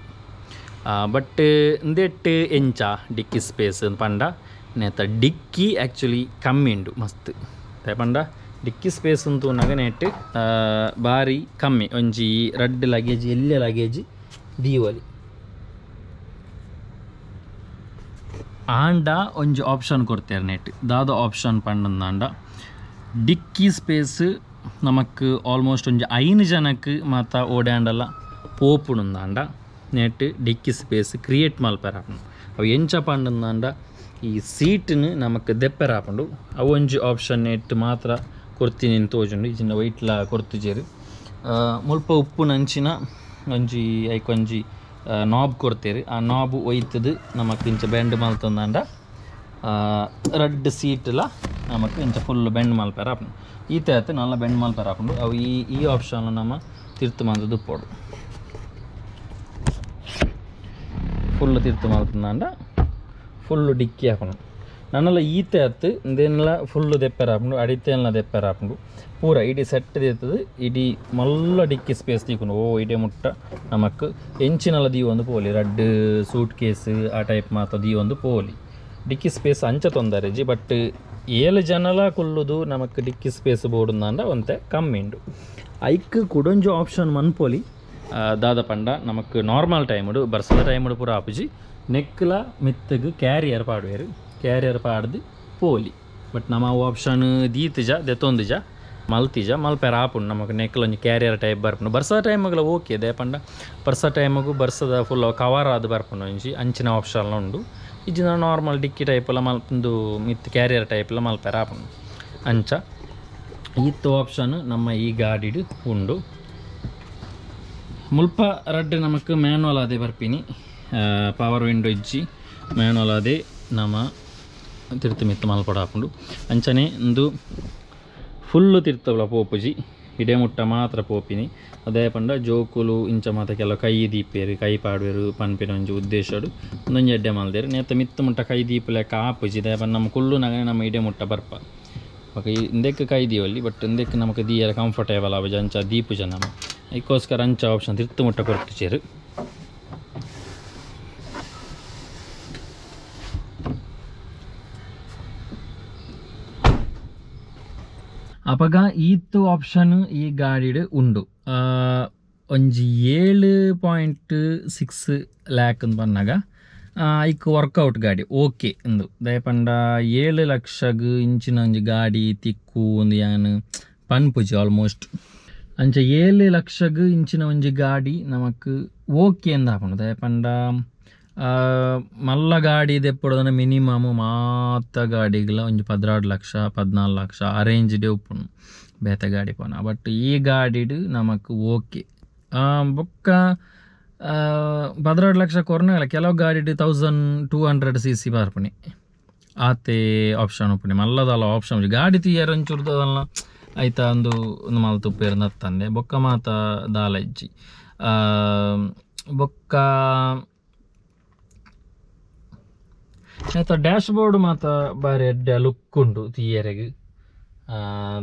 ಬಟ್ ಇಂದೆಟ್ಟು ಎಂಚ ಡಿಕ್ಕಿ ಸ್ಪೇಸ್ ಪಂಡ ನೇತ ಡಿಕ್ಕಿ ಆ್ಯಕ್ಚುಲಿ ಕಮ್ಮಿ ಉಂಡು ಮಸ್ತ್ ಪಂಡ ಡಿಕ್ಕಿ ಸ್ಪೇಸ್ ಅಂತೂ ನೆಟ್ಟು ಭಾರಿ ಕಮ್ಮಿ ಒಂಜಿ ರೆಡ್ ಲಗೇಜ್ ಎಲ್ಲ ಲಗೇಜ್ ದೀವಲಿ ಆಂಡ ಒಂಜಿ ಆಪ್ಷನ್ ಕೊಡ್ತೇವೆ ನೆಟ್ ದಾದ ಆಪ್ಷನ್ ಪಂಡನ ಆಂಡ ಡಿಕ್ಕಿ ಸ್ಪೇಸ್ ನಮಕ್ ಆಲ್ಮೋಸ್ಟ್ ಒಂಜಿ ಐನು ಜನಕ್ಕೆ ಮಾತ ಓಡಾಂಡಲ್ಲ ಪೋಪುಣಂದಾಂಡ ನೆಟ್ ಡಿಕ್ಕಿ ಸ್ಪೇಸ್ ಕ್ರಿಯೇಟ್ ಮಲ್ಪೆರಾಪುಂಡು ಅವು ಎಂಚ ಪಂಡಂದಾಂಡ ಈ ಸೀಟ್ ನಮಕ್ ದೆಪ್ಪೆರಾಪುಂಡು ಅವೊಂಜಿ ಆಪ್ಷನ್ ನೆಟ್ ಮಾತ್ರ ಕೊರ್ತೀನಿ ತೋಜುಂಡು ಈ ಚಿನ್ನ ವೈಟ್ಲ ಕೊಡ್ತೀರಿ ಮುಲ್ಪ ಉಪ್ಪು ನಂಚಿನ ಒಂಜಿ ಐಕೊಂಜಿ ನೋಬ್ ಕೊಡ್ತೀವಿ ಆ ನೋಬ್ ಒಯ್ತದ ನಮಗೆ ಇಂಚ ಬೆಂಡ್ ಮಲತಾಂಡ ರೆಡ್ ಸೀಟ್ಲ ನಮಗೆ ಇಂಚ ಫುಲ್ ಬೆಂಡ್ ಮಲ್ಪರ ಹಾಕಿ ಈ ತರತೆ ನಲ್ಲ ಬೆಂಡ್ ಮಲ್ಪರ ಹಾಕೊಂಡು ಅವು ಈ ಈ ಆಪ್ಷನ್ ನಮ್ಮ ಥರ ಮತ್ತದು ಪೋಡು ಫುಲ್ ಥರ ಮಲತಾ ಫುಲ್ ಡಿಕ್ಕಿ ಹಾಕೊಂಡು ನನ್ನಲ್ಲ ಈತೆ ಆತು ಇದೆಲ್ಲ ಫುಲ್ಲು ದೆಪ್ಪೆರ ಹಾಕೊಂಡು ಅಡಿತೆಲ್ಲ ದೆಪ್ಪೆರ ಹಾಕೊಂಡು ಪೂರ ಇಡಿ ಸೆಟ್ ಇರ್ತದೆ ಇಡೀ ಮಲ್ಲ ಡಿಕ್ಕಿ ಸ್ಪೇಸ್ ತೀಕೊಂಡು ಓ ಇಡೇ ಮುಟ್ಟ ನಮಕ್ ಎಂಚಿನಲ್ಲ ದೀ ಒಂದು ಪೋಲಿ ರೆಡ್ ಸೂಟ್ ಕೇಸ್ ಆ ಟೈಪ್ ಮಾತ್ರ ದೀ ಒಂದು ಪೋಲಿ ಡಿಕ್ಕಿ ಸ್ಪೇಸ್ ಅಂಚ ತೊಂದರೆ ಜಿ ಬಟ್ ಏಳು ಜನಲ ಕುಲ್ಲುದು ನಮಕ್ ಡಿಕ್ಕಿ ಸ್ಪೇಸ್ ಬೋಡುಂದ ಒಂತೆ ಕಮ್ಮಿ ಉಂಡು ಐಕ್ ಕುಡೊಂಜು ಆಪ್ಷನ್ ಪೋಲಿ ದಾದ ಪಂಡ ನಮಕ್ ನಾರ್ಮಲ್ ಟೈಮ್ ಬರ್ಸದ ಟೈಮ್ ಪೂರ ಆಪುಜಿ ನೆಕ್ಲ ಮಿತ್ತಗ್ ಕ್ಯಾರಿಯರ್ ಪಾಡುವೆರು ಕ್ಯಾರಿಯರ್ ಪಾಡ್ದು ಪೋಲಿ ಬಟ್ ನಮ್ಮ ಆಪ್ಷನ್ ದೀತಿಜ ದೆತ್ತೊಂದಿಜ ಮಲ್ತಿಜ ಮಲ್ಪೆರ ಆಪುಂಡು ನಮಗೆ ನೆಕ್ಲೊಂಜಿ ಕ್ಯಾರಿಯರ್ ಟೈಪ್ ಬರ್ಪುಂಡು ಬರ್ಸ ಟೈಮ್ಗಲ ಓಕೆ ಪಂಡ ಬರ್ಸ ಟೈಮಗು ಬರ್ಸದ ಫುಲ್ ಕವರ್ ಆದ್ ಬರ್ಪುಂಡು ಒಂಜಿ ಅಂಚಿನ ಆಪ್ಷನ್ಲ ಉಂಡು ಇಜ್ಜಿನ ನಾರ್ಮಲ್ ಡಿಕ್ಕಿ ಟೈಪಲ್ಲ ಮಲ್ಪುಂದು ಮಿತ್ ಕ್ಯಾರಿಯರ್ ಟೈಪ್ಲ ಮಲ್ಪೆರ ಆಪುಂಡು ಅಂಚ ಈತ್ತು ಆಪ್ಷನ್ ನಮ್ಮ ಈ ಗಾಡಿಡು ಉಂಡು ಮುಲ್ಪ ರಡ್ಡು ನಮಕ್ ಮ್ಯಾನ್ವಲ್ ಅದೇ ಬರ್ಪಿನಿ ಪವರ್ ವಿಂಡೋ ಇಜ್ಜಿ ಮ್ಯಾನ್ವಲ್ ಅದೇ ನಮ್ಮ ತಿರ್ತು ಮಿತ್ತ ಮಲ್ಪಡ ಹಾಕೊಂಡು ಅಂಚನೆ ಒಂದು ಫುಲ್ಲು ತಿರ್ತವಲ ಪೋಪುಜಿ ಇಡೇ ಮುಟ್ಟ ಮಾತ್ರ ಪೋಪಿನಿ ಅದೇ ಪಂಡ ಜೋಕುಲು ಇಂಚ ಮಾತ ಕೆಲವು ಕೈ ದೀಪೇರು ಕೈ ಪಾಡುವೆರು ಪನ್ಪಿನ ಒಂಜಿ ಉದ್ದೇಶಡು ಒಂದೊಂದು ಎಡ್ಡೆ ಮಾಲ್ದೇರು ನೇತ ಮಿತ್ತ ಮುಟ್ಟ ಕೈ ದೀಪಲೆ ಆಪುಜಿ ಅದೇ ಪಂಡ ನಮ್ಮ ಕುಲ್ಲು ನಗನೆ ನಮ್ಮ ಇಡೇ ಮುಟ್ಟ ಬರ್ಪ ಓಕೆ ಇಂದೆಕ್ಕೆ ಕೈ ದೀವಲ್ಲಿ ಬಟ್ ಇಂದೆಕ್ಕೆ ನಮಗೆ ದೀಯಲ್ಲ ಕಂಫರ್ಟೇಬಲ್ ಆಗ ಅಂಚ ದೀಪು ನಮ್ಮ ಇದಕ್ಕೋಸ್ಕರ ಅಂಚ ಆಪ್ಷನ್ ತಿರ್ತು ಮುಟ್ಟ ಕೊರ್ತು ಚೇರು ಅವಾಗ ಈತ್ತು ಆಪ್ಷನ್ ಈ ಗಾಡಿಡ್ ಉಂಡು ಒಂಜಿ ಏಳು ಪಾಯಿಂಟ್ ಸಿಕ್ಸ್ ಲ್ಯಾಕ್ ಅಂತ ಬಂದಾಗ ಈಕ್ ವರ್ಕೌಟ್ ಗಾಡಿ ಓಕೆ ಎಂದು ದಯಪಂಡ ಏಳು ಲಕ್ಷಗ್ ಇಂಚಿನ ಒಂಜಿ ಗಾಡಿ ತಿಕ್ಕು ಒಂದು ಏನು ಪನ್ಪುಜಿ ಆಲ್ಮೋಸ್ಟ್ ಅಂಚ ಏಳು ಲಕ್ಷಗ್ ಇಂಚಿನ ಒಂಜಿ ಗಾಡಿ ನಮಕ್ ಓಕೆ ಎಂದು ಹಾಕೊಂಡು ದಯಪಂಡ ಮಲ್ಲ ಗಾಡಿ ಇದೆ ಮಿನಿಮಮ್ ಮಿನಿಮಮು ಮಾತ ಗಾಡಿಗೆಲ್ಲ ಒಂದು ಪದ್ರಾಡು ಲಕ್ಷ ಪದನಾಲು ಲಕ್ಷ ಆ ರೇಂಜೇ ಉಪ್ಪನ್ ಬೇತೆ ಗಾಡಿ ಬಟ್ ಈ ಗಾಡಿ ನಮಗೆ ಓಕೆ ಬೊಕ್ಕ ಪದಿನಾಡು ಲಕ್ಷ ಕೊರ ಕೆಲವು ಗಾಡಿ ತೌಸಂಡ್ ಟೂ ಹಂಡ್ರಡ್ ಆತೆ ಆಪ್ಷನ್ ಉಪ್ಪನಿ ಮಲ್ಲದ ಆಪ್ಷನ್ ಗಾಡಿ ತೀಯಾ ಆಯಿತಾ ಒಂದು ಮಲ ತುಪ್ಪ ತಂದೆ ಬೊಕ್ಕ ಮಾತಾ ದಾಳಿ ಬೊಕ್ಕ ಐತ ಡ್ಯಾಶ್ ಬೋರ್ಡ್ ಮಾತ ಬಾರಿ ಎಡ್ಡೆ ಲುಕ್ ಉಂಡು ತೀಯರೆಗೆ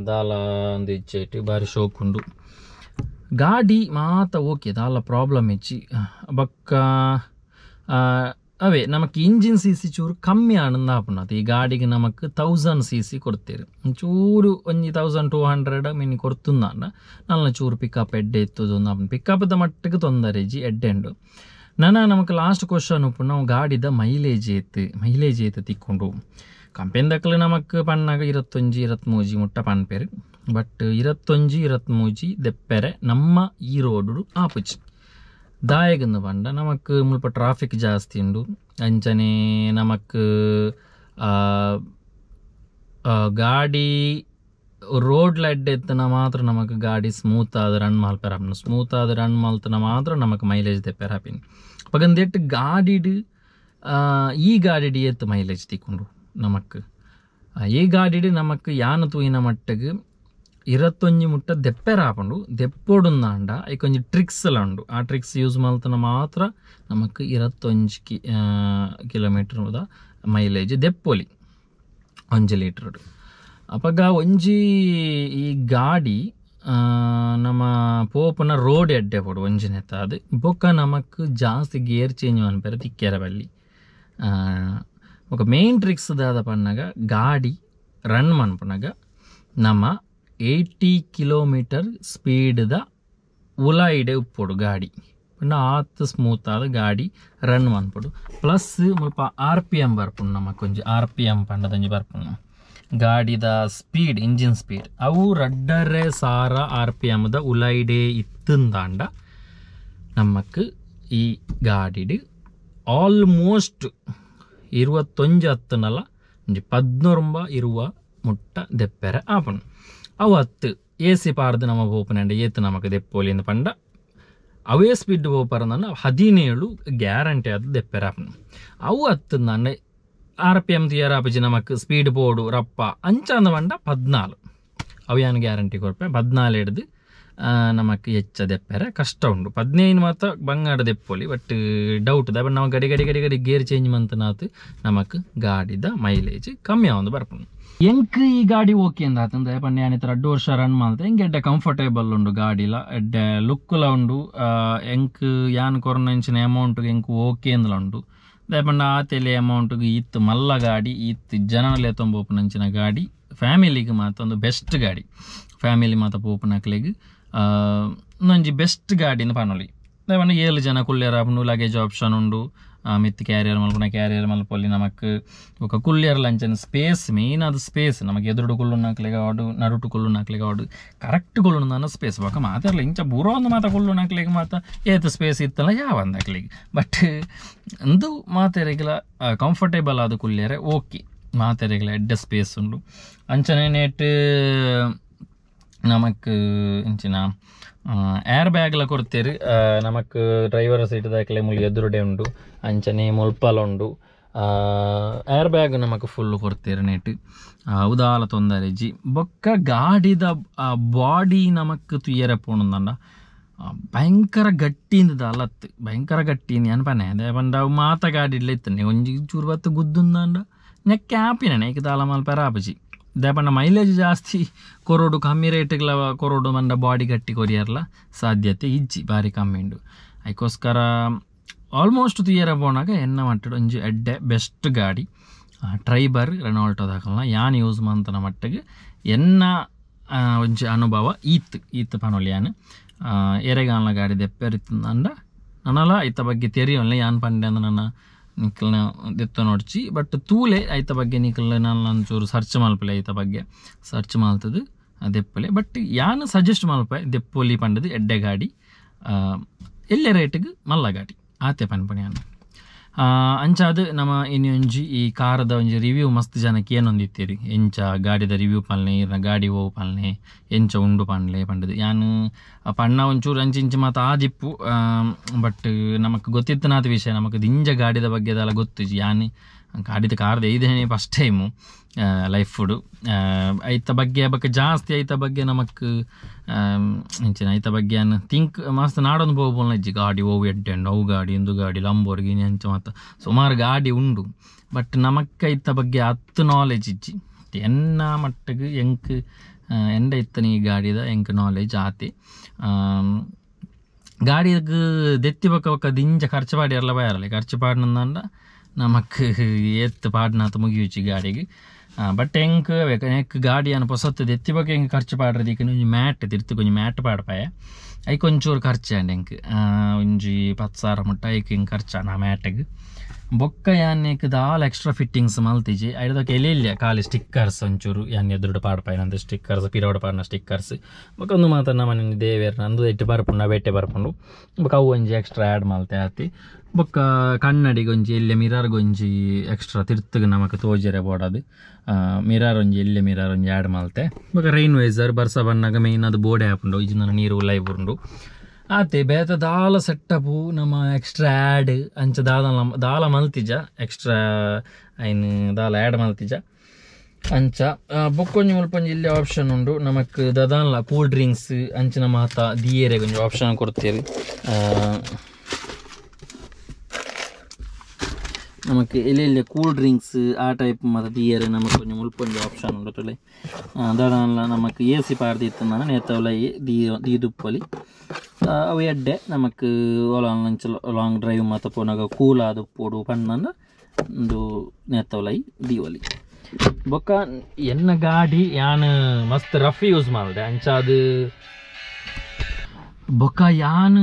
ದಾಲ ಒಂದು ಬಾರಿ ಶೋಕ್ ಉಂಡು ಗಾಡಿ ಮಾತ ಓಕೆ ದಾಲ ಪ್ರಾಬ್ಲಮ್ ಹೆಚ್ಚಿ ಬಕ್ಕ ಅವೇ ನಮಗೆ ಇಂಜಿನ್ ಸಿ ಸಿ ಚೂರು ಕಮ್ಮಿ ಆನಂದ ಈ ಗಾಡಿಗೆ ನಮಗೆ ತೌಸಂಡ್ ಸಿ ಸಿ ಚೂರು ಒಂಜಿ ತೌಸಂಡ್ ಟೂ ಹಂಡ್ರೆಡ್ ಮೀನು ಕೊಡ್ತುಂದ ನನ್ನ ಚೂರು ಪಿಕಪ್ ಎಡ್ಡೆ ಪಿಕಪ್ ಪಿಕಪ್ದ ಮಟ್ಟಿಗೆ ತೊಂದರೆ ಜಿ ಎಡ್ಡೆಂಡು ನಾನು ನಮಗೆ ಲಾಸ್ಟ್ ಕ್ವಶನ್ ಉಪ್ಪು ನಾವು ಗಾಡಿದ ಮೈಲೇಜ್ ಏತು ಮೈಲೇಜ್ ಏತು ತಿಕ್ಕೊಂಡು ಕಂಪೆನಿದಕ್ಕಲು ನಮಗೆ ಪಣ್ಣಾಗ ಇರತ್ತೊಂಜಿ ಇರತ್ಮೂಜಿ ಮುಟ್ಟ ಪನ್ಪೇರು ಬಟ್ ಇರತ್ತೊಂಜಿ ಇರತ್ಮೂಜಿ ದೆಪ್ಪೆರೆ ನಮ್ಮ ಈ ರೋಡು ಆಪುಜಿ ದಾಯಗಂದು ಪಂಡ ನಮಗೆ ಮುಲ್ಪ ಟ್ರಾಫಿಕ್ ಜಾಸ್ತಿ ಉಂಡು ಅಂಚನೆ ನಮಕ್ ಗಾಡಿ ರೋಡ್ ಲಡ್ಡೆ ಎತ್ತ ಮಾತ್ರ ನಮಗೆ ಗಾಡಿ ಸ್ಮೂತ್ ಸ್ಮೂತಾ ರನ್ ಸ್ಮೂತ್ ಸ್ಮೂತಾದು ರನ್ ಮಾಲ್ನ ಮಾತ್ರ ನಮಗೆ ಮೈಲೇಜ್ ದಪ್ಪ ಗಾಡಿ ಈ ಗಾಡಿ ಏತು ಮೈಲೇಜ್ ತೀಕೊಂಡು ನಮಕ್ ಈ ಗಾಡಿ ಯಾನ ತೂಯಿನ ತೂಕಟ್ಟಿಗೆ ಇರತ್ತೊಂಜಿ ಮುಟ್ಟ ಈ ದೆಪ್ಪಾಂಡ್ ಟ್ರಿಕ್ಸ್ ಎಲ್ಲ ಉಂಡು ಆ ಟ್ರಿಕ್ಸ್ ಯೂಸ್ ಮಾಲತನ ಮಾತ್ರ ಇರತ್ತೊಂಜಿ ಕಿ ಕಿಲೋಮೀಟರ್ ಮೈಲೇಜ್ ದೆಪಲಿ ಅಂಜು ಲೀಟರ್ ಅಪಗ ಒಂಜಿ ಈ ಗಾಡಿ ನಮ್ಮ ಪೋಪನ ರೋಡ್ ಎಡ್ಡೆ ಒಂಜಿ ಒಂಜಿನೆತ್ತ ಅದು ಬೊಕ್ಕ ನಮಕ್ ಜಾಸ್ತಿ ಗೇರ್ ಚೇಂಜ್ ಮನ್ಪೆರ ತಿಕ್ಕೇರ ಬಲ್ಲಿ ಮೇನ್ ಟ್ರಿಕ್ಸ್ ದಾದ దాదాపు ಗಾಡಿ ರನ್ రన్ ನಮ ಏಯ್ಟಿ ಕಿಲೋಮೀಟರ್ ಸ್ಪೀಡ್ ದ ಉಲಾಯಿಡೆ ಉಪ್ಪುಡು ಗಾಡಿ ಪಂಡ ಆತ್ ಸ್ಮೂತ್ ಆದ ಗಾಡಿ ರನ್ ಮನ್ಪುಡು ಪ್ಲಸ್ ಮುಲ್ಪ ಆರ್ ಪಿ ಎಮ್ ಬರ್ಪುಂಡು ನಮ್ಮ ಕೊಂಚ ಆರ್ ಪಿ ಎಮ್ ಪಂಡದಂಜಿ ಗಾಡಿದ ಸ್ಪೀಡ್ ಇಂಜಿನ್ ಸ್ಪೀಡ್ ಅವು ರಡ್ಡರೆ ಸಾರ ಆರ್ ಪಿ ಎಮ್ದ ದ ಇತ್ತಂದಾಂಡ ನಮಕ್ ಈ ಗಾಡಿ ಆಲ್ಮೋಸ್ಟ್ ಇರುವತ್ತೊಂದು ಹತ್ತು ನಲ್ಲೂ ರಂಬ ಇರುವ ಮುಟ್ಟ ದೆಪ್ಪೆರೆ ಆಪಣ ಅವು ಹತ್ತು ಎ ಸಿ ಪಾರ್ದು ಓಪನ್ ಅಂಡ ಏತು ನಮಗೆ ದೆಪ್ಪೋಲಿ ಅಂತ ಪಂಡ ಅವೇ ಸ್ಪೀಡ್ ಹೋಗ್ಪಾರ ಹದಿನೇಳು ಗ್ಯಾರಂಟಿ ದೆಪ್ಪೆರೆ ಆಪಣ ಅವು ನಾನು ಆರ್ ಪಿ ఆర్పిఎం తీయరాపచ్చి ಸ್ಪೀಡ್ ಸ್ಪೀಡ್ ರಪ್ಪ ರಪ್ಪ అంచాంద ಮಂಡ ಪದ್ನಾಲ್ ಅವಿಯಾನ ಗ್ಯಾರಂಟಿ ಕೊರ್ಪೆ ಪದ್ನಾಲ್ ಹಿಡ್ದು ನಮಕ್ ಹೆಚ್ಚ ದೆಪ್ಪರೆ ಕಷ್ಟ ಉಂಡು ಪದಿನೈದು ಮಾತ್ರ ಬಂಗಾಡ ದೆಪ್ಪೊಲಿ ಬಟ್ ಡೌಟ್ ದ ಬಟ್ ನಾವು ಗಡಿ ಗಡಿ ಗಡಿ ಗಡಿ ಗೇರ್ ಚೇಂಜ್ ಮಂತನಾತು ನಮಕ್ ಗಾಡಿದ ಮೈಲೇಜ್ ಕಮ್ಮಿ ಆವೊಂದು ಬರ್ಪುಂಡು ಎಂಕ್ ಈ ಗಾಡಿ ಓಕೆ ಅಂದ ಆತಂದ ಪಂಡ ಇತರ ಅಡ್ಡು ವರ್ಷ ರನ್ ಮಾಡ್ತಾರೆ ಹೆಂಗೆ ಎಡ್ಡೆ ಕಂಫರ್ಟೇಬಲ್ ಉಂಡು ಗಾಡಿಲ ಎಡ್ಡೆ ಲುಕ್ಕುಲ ಉಂಡು ಎಂಕ್ ಯಾನ್ ಇಂಚಿನ ಅಮೌಂಟ್ಗೆ ಎಂಕ್ ಓಕೆ ಅಂದ್ಲ ಉಂಡು లేకుండా ఆ ಅಮೌಂಟ್ అమౌంట్కి ಮಲ್ಲ ಮಲ್ಲ ಗಾಡಿ ఈత్ జనలే ತೊಂಬೋಪನಂಚಿನ ಗಾಡಿ ಫ್ಯಾಮಿಲಿಗೆ ಒಂದು ಬೆಸ್ಟ್ ಗಾಡಿ ಫ್ಯಾಮಿಲಿ ಮಾತ ಪೋಪನಕ್ಲೆಗ್ ನಂಜಿ ಬೆಸ್ಟ್ ಗಾಡಿನ ಪನೊಲಿ ಲೇಪಂಡ ಏಳು ಜನ ಕುಲ್ಲೆರಾಪುಂಡು ಲಗೇಜ್ ಆಪ್ಷನ್ ಉಂಡು ಆ ಮೆತ್ತಿ ಕ್ಯಾರಿಯರ್ ಮಲ್ಕೊಂಡು ಕ್ಯಾರಿಯರ್ ನಮಕ್ ನಮಗೆ ಒಳ್ಳೆಯ ಅಂಚೆ ಸ್ಪೇಸ್ ಮೆನ್ ಅದು ಸ್ಪೇಸ್ ನಮಗೆ ಎದುರುಡು ಕುಲ್ಲು ನಲೇ ನರು ನಾಕ್ಲೇ ಕೋಡು ಕರೆಕ್ಟ್ ಕೊಲ್ಲು ಅದನ್ನ ಸ್ಪೇಸ್ ಒರಲಿ ಇಂಥ ಬುರೋದು ಮಾತಾ ಕುಲ್ಲು ಮಾತ ಏತ ಸ್ಪೇಸ್ ಇತ್ತಲ್ಲ ಯಾವಕ್ಕಿ ಬಟ್ ಅದು ಮಾತೆರಿಗಲ ಕಂಫರ್ಟೇಬಲ್ ಆದ ಕುಲ್ಯರೆ ಓಕೆ ಮಾತೆರಿಗಲ ಎಡ್ಡ ಸ್ಪೇಸ್ ಉಂಡು ಅಂಚನೆ ನೆಟ್ ನಮಕ್ ಇಂಚಿನ ಕೊರ್ತೆರ್ ನಮಕ್ ಡ್ರೈವರ್ ಸೀಟ್ డ్రైవర్ సీట్ దాకలే ముళ్ళు ఎదురుడే ఉండు అంచనే ముల్పలుండు ಏರ್ ಬ್ಯಾಗ್ ನಮಕ್ ಫುಲ್ ಕೊರ್ತೆರ್ ನೆಟ್ ಉದಾಲ ತೊಂದರೆ ಜಿ ಬೊಕ್ಕ ಗಾಡಿದ ಬಾಡಿ ನಮಕ್ ತುಯ್ಯರೆ ಪೋಣಂದಂಡ ಭಯಂಕರ ಇಂದ ಅಲತ್ತು ಭಯಂಕರ ಗಟ್ಟಿ ಅನ್ಪನೆ ಅದೇ ಪಂಡ ಮಾತ ಗಾಡಿಡ್ಲ ಇತ್ತನೆ ಒಂಜಿ ಚೂರು ಬತ್ತು ಗುದ್ದುಂದಂಡ ನೆಕ್ಕ ಆಪಿನ ನೆಕ್ ದಾಲ ಮಲ್ಪ ರಾಪಜಿ ದಯಪಣ್ಣ ಮೈಲೇಜ್ ಜಾಸ್ತಿ ಕೊರೋಡು ಕಮ್ಮಿ ರೇಟ್ಗಳ ಕೊರೋಡು ಮಂದ ಬಾಡಿ ಗಟ್ಟಿ ಕೊರಿಯರ್ಲ ಸಾಧ್ಯತೆ ಇಜ್ಜಿ ಭಾರಿ ಕಮ್ಮಿ ಉಂಡು ಅದಕ್ಕೋಸ್ಕರ ಆಲ್ಮೋಸ್ಟ್ ಇಯರ್ ಬೋಣಾಗ ಎನ್ನ ಮಟ್ಟಡು ಒಂಜು ಎಡ್ಡೆ ಬೆಸ್ಟ್ ಗಾಡಿ ಟ್ರೈಬರ್ ರೆನಾಲ್ಟೋ ದಾಖಲನ ಯಾನ್ ಯೂಸ್ ಮಂತನ ಮಟ್ಟಿಗೆ ಎನ್ನ ಒಂಜಿ ಅನುಭವ ಈತ್ ಈತ್ ಪನೊಲಿ ಯಾನ್ ಎರೆಗಾನ್ಲ ಗಾಡಿ ದೆಪ್ಪೆರಿತ್ತಂದ ನನಲ ಇತ್ತ ಬಗ್ಗೆ ತೆರಿಯೋಲ್ಲ ಯಾನ್ ಪಂಡೆ ಅಂದ್ರೆ ನನ್ನ ನಿಕ್ಲನ ದೆತ್ತ ನೋಡ್ಚಿ ಬಟ್ ತೂಲೆ ಐತ ಬಗ್ಗೆ ನಿಖಲ್ ನಾನು ಒಂಚೂರು ಸರ್ಚ್ ಮಲ್ಪಲೆ ಐತ ಬಗ್ಗೆ ಸರ್ಚ್ ಮಾಲ್ತದು ದೆಪ್ಪಲೆ ಬಟ್ ಯಾನು ಸಜೆಸ್ಟ್ ಮಲ್ಪ ದೆಪ್ಪಲಿ ಪಂಡದು ಎಡ್ಡೆ ಗಾಡಿ ಎಲ್ಲ ರೇಟಿಗೆ ಮಲ್ಲ ಗಾಡಿ ಆತೆ ಪನ್ಪಣಿ ಅನ್ನ ಆ ನಮ್ಮ ಇನ್ನು ಒಂಜಿ ಈ ಕಾರದ ಒಂಜಿ ರಿವ್ಯೂ ಮಸ್ತ್ ಜನಕ್ಕೆ ಏನೊಂದಿತ್ತೀರಿ ಎಂಚ ಗಾಡಿದ ರಿವ್ಯೂ ಪಲ್ನೆ ಇರ್ನ ಗಾಡಿ ಓ ಪಲ್ನೆ ಎಂಚ ಉಂಡು ಪನ್ಲೆ ಪಂಡದು ಯಾನು ಪಣ್ಣ ಒಂಚೂರು ಅಂಚಿ ಇಂಚಿ ಮಾತು ಆಜಿಪ್ಪು ಬಟ್ ನಮಕ್ ಗೊತ್ತಿತ್ತನಾದ ವಿಷಯ ನಮಕ್ ದಿಂಜ ಗಾಡಿದ ಬಗ್ಗೆ ಅದೆಲ್ಲ ಗೊತ್ತಿಜಿ ಯಾನು ಕಾಡಿದ ಕಾರ್ದು ಇದೇನೆ ಫಸ್ಟ್ ಟೈಮು ಲೈಫ್ ಫುಡು ಐತ ಬಗ್ಗೆ ಬಗ್ಗೆ ಜಾಸ್ತಿ ಐತ ಬಗ್ಗೆ ನಮಕ್ ಇಂಚಿನ ಐತ ಬಗ್ಗೆ ಅನ್ನ ತಿಂಕ್ ಮಸ್ತ್ ನಾಡೊಂದು ಹೋಗ್ಬೋಲ್ಲ ಇಜ್ಜಿ ಗಾಡಿ ಓವು ಎಡ್ಡೆಂಡು ಅವು ಗಾಡಿ ಇಂದು ಗಾಡಿ ಲಂಬೋರ್ಗಿ ಅಂಚ ಮತ್ತು ಸುಮಾರು ಗಾಡಿ ಉಂಡು ಬಟ್ ನಮಕ್ಕೆ ಐತ ಬಗ್ಗೆ ಹತ್ತು ನಾಲೆಜ್ ಇಜ್ಜಿ ಎನ್ನ ಮಟ್ಟಿಗೆ ಎಂಕ್ ಎಂಡ ಇತ್ತನ ಈ ಗಾಡಿದ ಎಂಕ್ ನಾಲೆಜ್ ಆತಿ ಗಾಡಿಗೆ ದೆತ್ತಿ ಬಕ್ಕ ಬಕ್ಕ ದಿಂಜ ಖರ್ಚು ಪಾಡಿ ಎಲ್ಲ ಬಯರಲ್ಲ ಖರ್ಚು ಪಾಡಿನಂದ ನಮಕ್ ಏತ್ ಪಾಡ್ನಾತ ಮುಗಿಯುಚ್ಚಿ ಗಾಡಿಗೆ ಬಟ್ ಹೆಂಗ್ ಹೆಂಕ್ ಗಾಡಿಯನ್ನು ಪೊಸತ್ತದು ಎತ್ತಿ ಬಗ್ಗೆ ಹೆಂಗೆ ಖರ್ಚು ಪಾಡ್ರದು ಈಗ ಒಂಜಿ ಮ್ಯಾಟ್ ತಿರ್ತು ಕೊಂಚ ಮ್ಯಾಟ್ ಪಾಡ್ಪಾಯ ಐಕ್ ಒಂಚೂರು ಖರ್ಚು ಅಂಡ್ ಹೆಂಕ್ ಒಂಜಿ ಪತ್ತು ಸಾವಿರ ಮುಟ್ಟ ಐಕ್ ಹಿಂಗೆ ಖರ್ಚು ಆ ಮ್ಯಾಟಿಗೆ ಬೊಕ್ಕ ಯಾನ್ಯಕದ ಆಲ್ ಎಕ್ಸ್ಟ್ರಾ ಫಿಟ್ಟಿಂಗ್ಸ್ ಮಲ್ತಿಜಿ ಐದಕ್ಕೆ ಎಲೆಲ್ಲ ಖಾಲಿ ಸ್ಟಿಕ್ಕರ್ಸ್ ಒಂಚೂರು ಯಾನ್ ಎದುರುಡು ಪಾಡ್ಪಾಯಿನಂದು ಸ್ಟಿಕ್ಕರ್ಸ್ ಪಿರೋಡ್ ಪಾಡಿನ ಸ್ಟಿಕ್ಕರ್ಸ್ ಬೊಕ್ಕ ಒಂದು ಮಾತ್ರ ನಮ್ಮ ದೇವೇರ್ ನಂದು ಎಟ್ಟು ಬೆಟ್ಟೆ ಬೇಟೆ ಬರ್ಪುಂಡು ಬೊಕ್ಕ ಅವು ಒಂಜಿ ಎಕ್ಸ್ಟ್ರಾ ಆ್ಯಡ್ ಮಲ್ತೆ ಆತಿ ಬೊಕ್ಕ ಇಲ್ಲಿ ಮಿರರ್ ಗೊಂಜಿ ಎಕ್ಸ್ಟ್ರಾ ತಿರ್ತಗೆ ನಮಗೆ ತೋಜರೆ ಬೋಡದು ಮಿರರ್ ಒಂಜಿ ಇಲ್ಲಿ ಮಿರರ್ ಒಂಜಿ ಆ್ಯಡ್ ಮಲ್ತೆ ಬೊಕ್ಕ ರೈನ್ ವೈಸರ್ ಬರ್ಸ ಬಣ್ಣಗ ಮೇಯ್ನ್ ಅದು ಬೋಡೆ ಹಾಕೊಂಡು ಇಜಿನ ನೀರು ಲೈವ್ ಉಂಡು ಆತೆ ಬೇತ ದಾಲ ಸೆಟ್ಟಪು ನಮ್ಮ ಎಕ್ಸ್ಟ್ರಾ ಆ್ಯಡ್ ಅಂಚ ದಾದ ದಾಲ ಮಲ್ತಿಜ ಎಕ್ಸ್ಟ್ರಾ ಐನ್ ದಾಲ ಆ್ಯಡ್ ಮಲ್ತಿಜ ಅಂಚ ಬೊಕ್ಕೊಂಜಿ ಮುಲ್ಪೊಂಜಿ ಇಲ್ಲಿ ಆಪ್ಷನ್ ಉಂಡು ನಮಕ್ ದದಾನ್ಲ ಕೂಲ್ ಡ್ರಿಂಕ್ಸ್ ಅಂಚ ನಮ್ಮ ಹತ್ತ ದಿಯೇರೆ ಕೊಂಚ ಆಪ್ಷನ್ ಕೊಡ್ತೇವೆ ನಮಕ್ ಇಲ್ಲಿ ಕೂಲ್ ಡ್ರಿಂಕ್ಸ್ ಆ ಟೈಪ್ ಮತ್ತು ದಿಯೇರೆ ನಮಗೆ ಕೊಂಚ ಮುಲ್ಪೊಂಜಿ ಆಪ್ಷನ್ ಉಂಡು ತೊಲೆ ದದಾನ್ಲ ನಮಕ್ ಎ ಸಿ ಪಾರ್ದಿತ್ತು ನಾನು ದಿ ದೀ ದುಪ್ಪಲಿ Uh, ನಮಕ್ നമുക്ക് ಅಂಚ ലാങ് ಡ್ರೈವ್ ಮಾತ ಪೋನಗ ಕೂಲ ಅದು ಪೋಡು ಪಣ್ಣನ ಒಂದು ನೇತವಲೈ ದೀವಲಿ ಬೊಕ್ಕ ಎನ್ನ ಗಾಡಿ ಯಾನ್ ಮಸ್ತ್ ರಫ್ ಯೂಸ್ ಮಾಡಿದೆ ಅಂಚಾದ್ ಬೊಕ್ಕ ಯಾನ್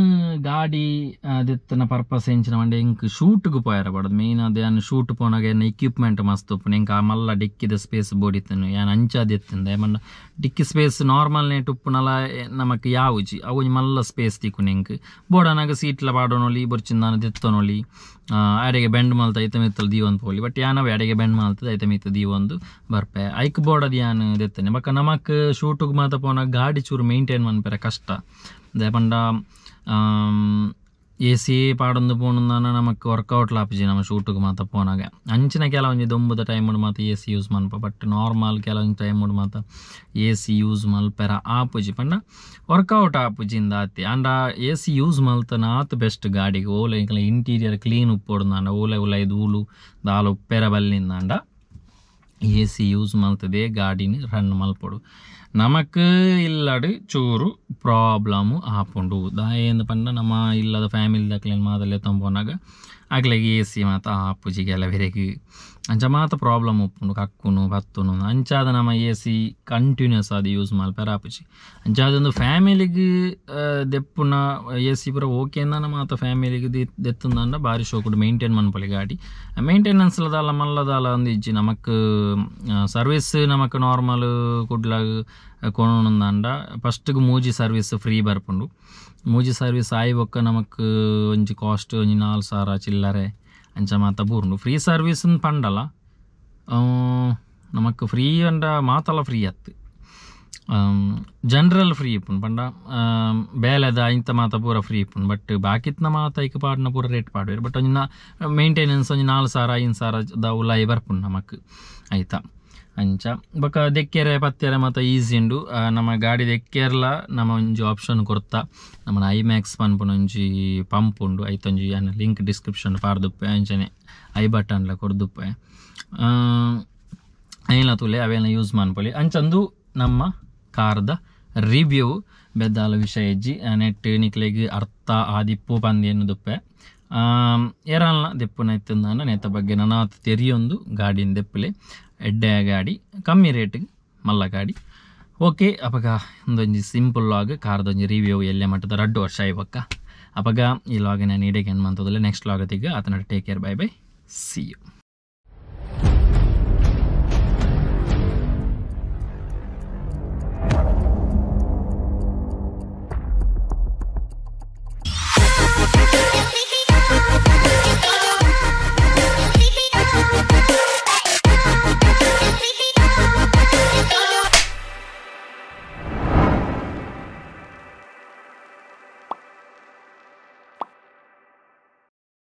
ಗಾಡಿ ದೆತ್ತಿನ ಪರ್ಪಸ್ ಹೆಚ್ಚಿನ ಅಂದರೆ ಇಂಕೂಟ್ಗೆ ಪರಬಾರದು ಮೇನ್ ಅದನ್ನು ಷೂಟ್ ಪೋನಾ ಎಕ್ವಿಪ್್ಮೆಂಟ್ ಮಸ್ತ್ ಉಪ್ಪು ಇಂಕಲ್ಲ ಡಿಕ್ಕಿದ ಸ್ಪೇಸ್ ಬೋರ್ಡ್ ಇತ್ತಾನೆ ಯಾ ಅಂಚಾ ದತ್ತೆ ಡಿಕ್ಕಿ ಸ್ಪೇಸ್ ನಾರ್ಮಲ್ ನಾರ್ಮಲ್ನೇ ಟುಪ್ಪನಲ್ಲ ನಮಗೆ ಯಾವ ಚಿಂಚು ಮಲ್ಲ ಸ್ಪೇಸ್ ತೀಕೆ ಇಂಗೆ ಬೋರ್ಡ್ ಅನಾಗ ಸೀಟ್ಲ ಪಾಡೋನೋಲ್ಲಿ ಬರ್ಚಿನ ದಾನೋಲಿ ಅಡಿಗೆ ಬೆಂಡ್ ಮಲ್ತು ಐತೆ ಮಿತ್ತಲ್ಲಿ ದೀವನ್ ಪೋಲಿ ಬಟ್ ಯಾನೆ ಅಡಿಗೆ ಬೆಂಡ್ ಮಲ್ತದೆ ಐತೆ ಮಿತ್ತ ದೀವಂದು ಬರ್ತಾಯಿ ಐಕ್ ಬೋರ್ಡ್ ಅದು ಯಾನ್ ದತ್ತೆ ಬಟ್ ನಮಗೆ ಷೂಟು ಮಾತಾ ಪೋನಾ ಗಾಡಿ ಚೂರು ಮೈಂಟೈನ್ ಬಂದು ಪರ ಕಷ್ಟ അതേപണ്ട ಎಸಿ ಪಾಡೊಂದು ಪೋಣಂದಾನ ನಮಕ್ ವರ್ಕೌಟ್ ಲಾಪಿಜಿ ನಮ್ಮ ಶೂಟಿಗೆ ಮಾತ್ರ ಪೋನಾಗ ಅಂಚಿನ ಕೆಲವೊಂದು ದೊಂಬುದ ಟೈಮ್ ಮಾತ್ರ ಎ ಸಿ ಯೂಸ್ ಮಲ್ಪ ಬಟ್ ನಾರ್ಮಲ್ ಕೆಲವೊಂದು ಟೈಮ್ ಮಾತ್ರ ಎ ಸಿ ಯೂಸ್ ಮಲ್ಪೆರ ಆಪುಜಿ ಪಂಡ ವರ್ಕೌಟ್ ಆಪುಜಿಂದ ಆತಿ ಅಂಡ ಎ ಸಿ ಯೂಸ್ ಮಲ್ತ ನಾತ್ ಬೆಸ್ಟ್ ಗಾಡಿಗೆ ಓಲೆ ಇಂಕಲ ಇಂಟೀರಿಯರ್ ಕ್ಲೀನ್ ಉಪ್ಪೊಡ್ದಾಂಡ ಓಲೆ ಉಲೈ ದೂಲು ದಾಲು ಉಪ್ಪೆರ ಬಲ್ಲಿಂದಾಂಡ ಎ ಸಿ ಯೂಸ್ ಮಲ್ತದೆ ಗಾಡಿನ ರನ್ ಮಲ್ಪೊಡು നമുക്ക് ഇല്ലാട് ಚೂರು ಪ್ರಾಬ್ಲಮ್ ಆಪುಂಡು ಏನು ಪಂಡ ನಮ್ಮ ಇಲ್ಲದ ಫ್ಯಾಮಿಲಿದಾಕ್ಲೇನು ಮಾದಲ್ಲೇ ತೊಂಬೋನಾಗ ಆಗ್ಲಾಗ ಎ ಸಿ ಮಾತ ಆಪುಜಿ ಕೆಲವರಿಗೆ ಅಂಚ ಮಾತ ಪ್ರಾಬ್ಲಮ್ ಉಪ್ಪುಂಡು ಕಕ್ಕುನು ಪತ್ತುನು ಅಂಚಾದ ನಮ್ಮ ಎ ಸಿ ಕಂಟಿನ್ಯೂಸ್ ಅದು ಯೂಸ್ ಮಲ್ಪೆರ ಆಪುಜಿ ಅಂಚಾದೊಂದು ಫ್ಯಾಮಿಲಿಗೆ ದೆಪ್ಪುನ ಎ ಸಿ ಪೂರ ಓಕೆನ ಮಾತ ಫ್ಯಾಮಿಲಿಗೆ ದಿ ಬಾರಿ ಭಾರಿ ಶೋಕುಡು ಮೇಂಟೈನ್ ಗಾಡಿ ಮೇಂಟೆನೆನ್ಸ್ ದಾಲ ಮಲ್ಲ ದಾಲ ಒಂದು ಇಜ್ಜಿ ನಮಕ್ ಸರ್ವಿಸ್ ನಮಕ್ ನಾರ್ಮಲ್ ಕುಡ್ಲಾಗ ಫಸ್ಟ್ ಫಸ್ಟ್ಗೆ ಮೂಜಿ ಸರ್ವಿಸ್ ಫ್ರೀ ಬರ್ಪುಂಡು ಮೂಜಿ ಸರ್ವಿಸ್ ಆಯ್ ಬೊಕ್ಕ ನಮಕ್ ಒಂಜಿ ಕಾಸ್ಟ್ ಒಂಜಿ ನಾಲ್ಕು ಸಾವಿರ ಚಿಲ್ಲರೆ ಅಂಚ ಮಾತ ಬೂರ್ನು ಫ್ರೀ ಸರ್ವೀಸ್ ಪಂಡಲ ನಮಕ್ ಫ್ರೀ ಅಂಡ ಮಾತಲ್ಲ ಫ್ರೀ ಅತ್ತು ಜನರಲ್ ಫ್ರೀ ಇಪ್ಪುಂಡು ಪಂಡ ಬೇಲೆದ ಇಂಥ ಮಾತ ಪೂರ ಫ್ರೀ ಇಪ್ಪುಂಡು ಬಟ್ ಬಾಕಿತ್ನ ಮಾತ ಈಕ ಪಾಡಿನ ಪೂರ ರೇಟ್ ಪಾಡುವೆ ಬಟ್ ಒಂಜಿನ ಮೇಂಟೆನೆನ್ಸ್ ಒಂಜಿ ನಾಲ್ಕು ಸಾವಿರ ಐದು ಸಾವಿರದ ಉಲಾಯಿ ಬರ್ಪುಂಡು ನಮಕ್ ಅಂಚ ಬೊಕ ದೆಕ್ಕೆರೆ ಪತ್ತೆರೆ ಮಾತ ಉಂಡು ನಮ್ಮ ಗಾಡಿ ದೆಕ್ಕೇರ್ಲ ನಮ್ಮ ಒಂಜಿ ಆಪ್ಷನ್ ಕೊರ್ತ ನಮ್ಮನ ಐಮ್ಯಾಕ್ಸ್ ಪನ್ಪುನ ಒಂಜಿ ಪಂಪ್ ಉಂಡು ಐತೊಂಜಿ ಅನ್ನ ಲಿಂಕ್ ಡಿಸ್ಕ್ರಿಪ್ಷನ್ ಪಾರ್ದುಪ್ಪೆ ಅಂಚನೆ ಐ ಬಟನ್ಲ ಕೊರ್ದುಪ್ಪೆ ಏನ ತುಲೆ ಅವೆಲ್ಲ ಯೂಸ್ ಮಾಡ್ಕೊಳ್ಳಿ ಅಂಚಂದು ನಮ್ಮ ಕಾರ್ದ ರಿವ್ಯೂ ಬೆದ್ದಾಲ ವಿಷಯ ಎಜ್ಜಿ ನೆಟ್ ನಿಕ್ಲೆಗ್ ಅರ್ಥ ಆದಿಪ್ಪು ಪಂದಿ ದುಪ್ಪೆ ಎರಲ್ನ ದೆಪ್ಪು ನೆತ್ತಂದಾನ ನೆತ್ತ ಬಗ್ಗೆ ನನ್ನ ತೆರಿಯೊಂದು ಗಾಡಿನ ದೆಪ್ಪಲಿ ಎಡ್ಡೆ ಗಾಡಿ ಕಮ್ಮಿ ಮಲ್ಲ ಗಾಡಿ ಓಕೆ ಅಪಗ ಒಂದೊಂದು ಸಿಂಪಲ್ ಲಾಗ್ ಕಾರ್ದೊಂದು ರಿವ್ಯೂ ಎಲ್ಲೇ ಮಟ್ಟದ ರಡ್ಡು ವರ್ಷ ಇವಕ್ಕ ಅಪಗ ಈ ಲಾಗಿನ ನೀಡಿಗೆ ಏನು ಮಂತದಲ್ಲೇ ನೆಕ್ಸ್ಟ್ ಲಾಗತಿಗೆ ಆತನ take care bye bye see you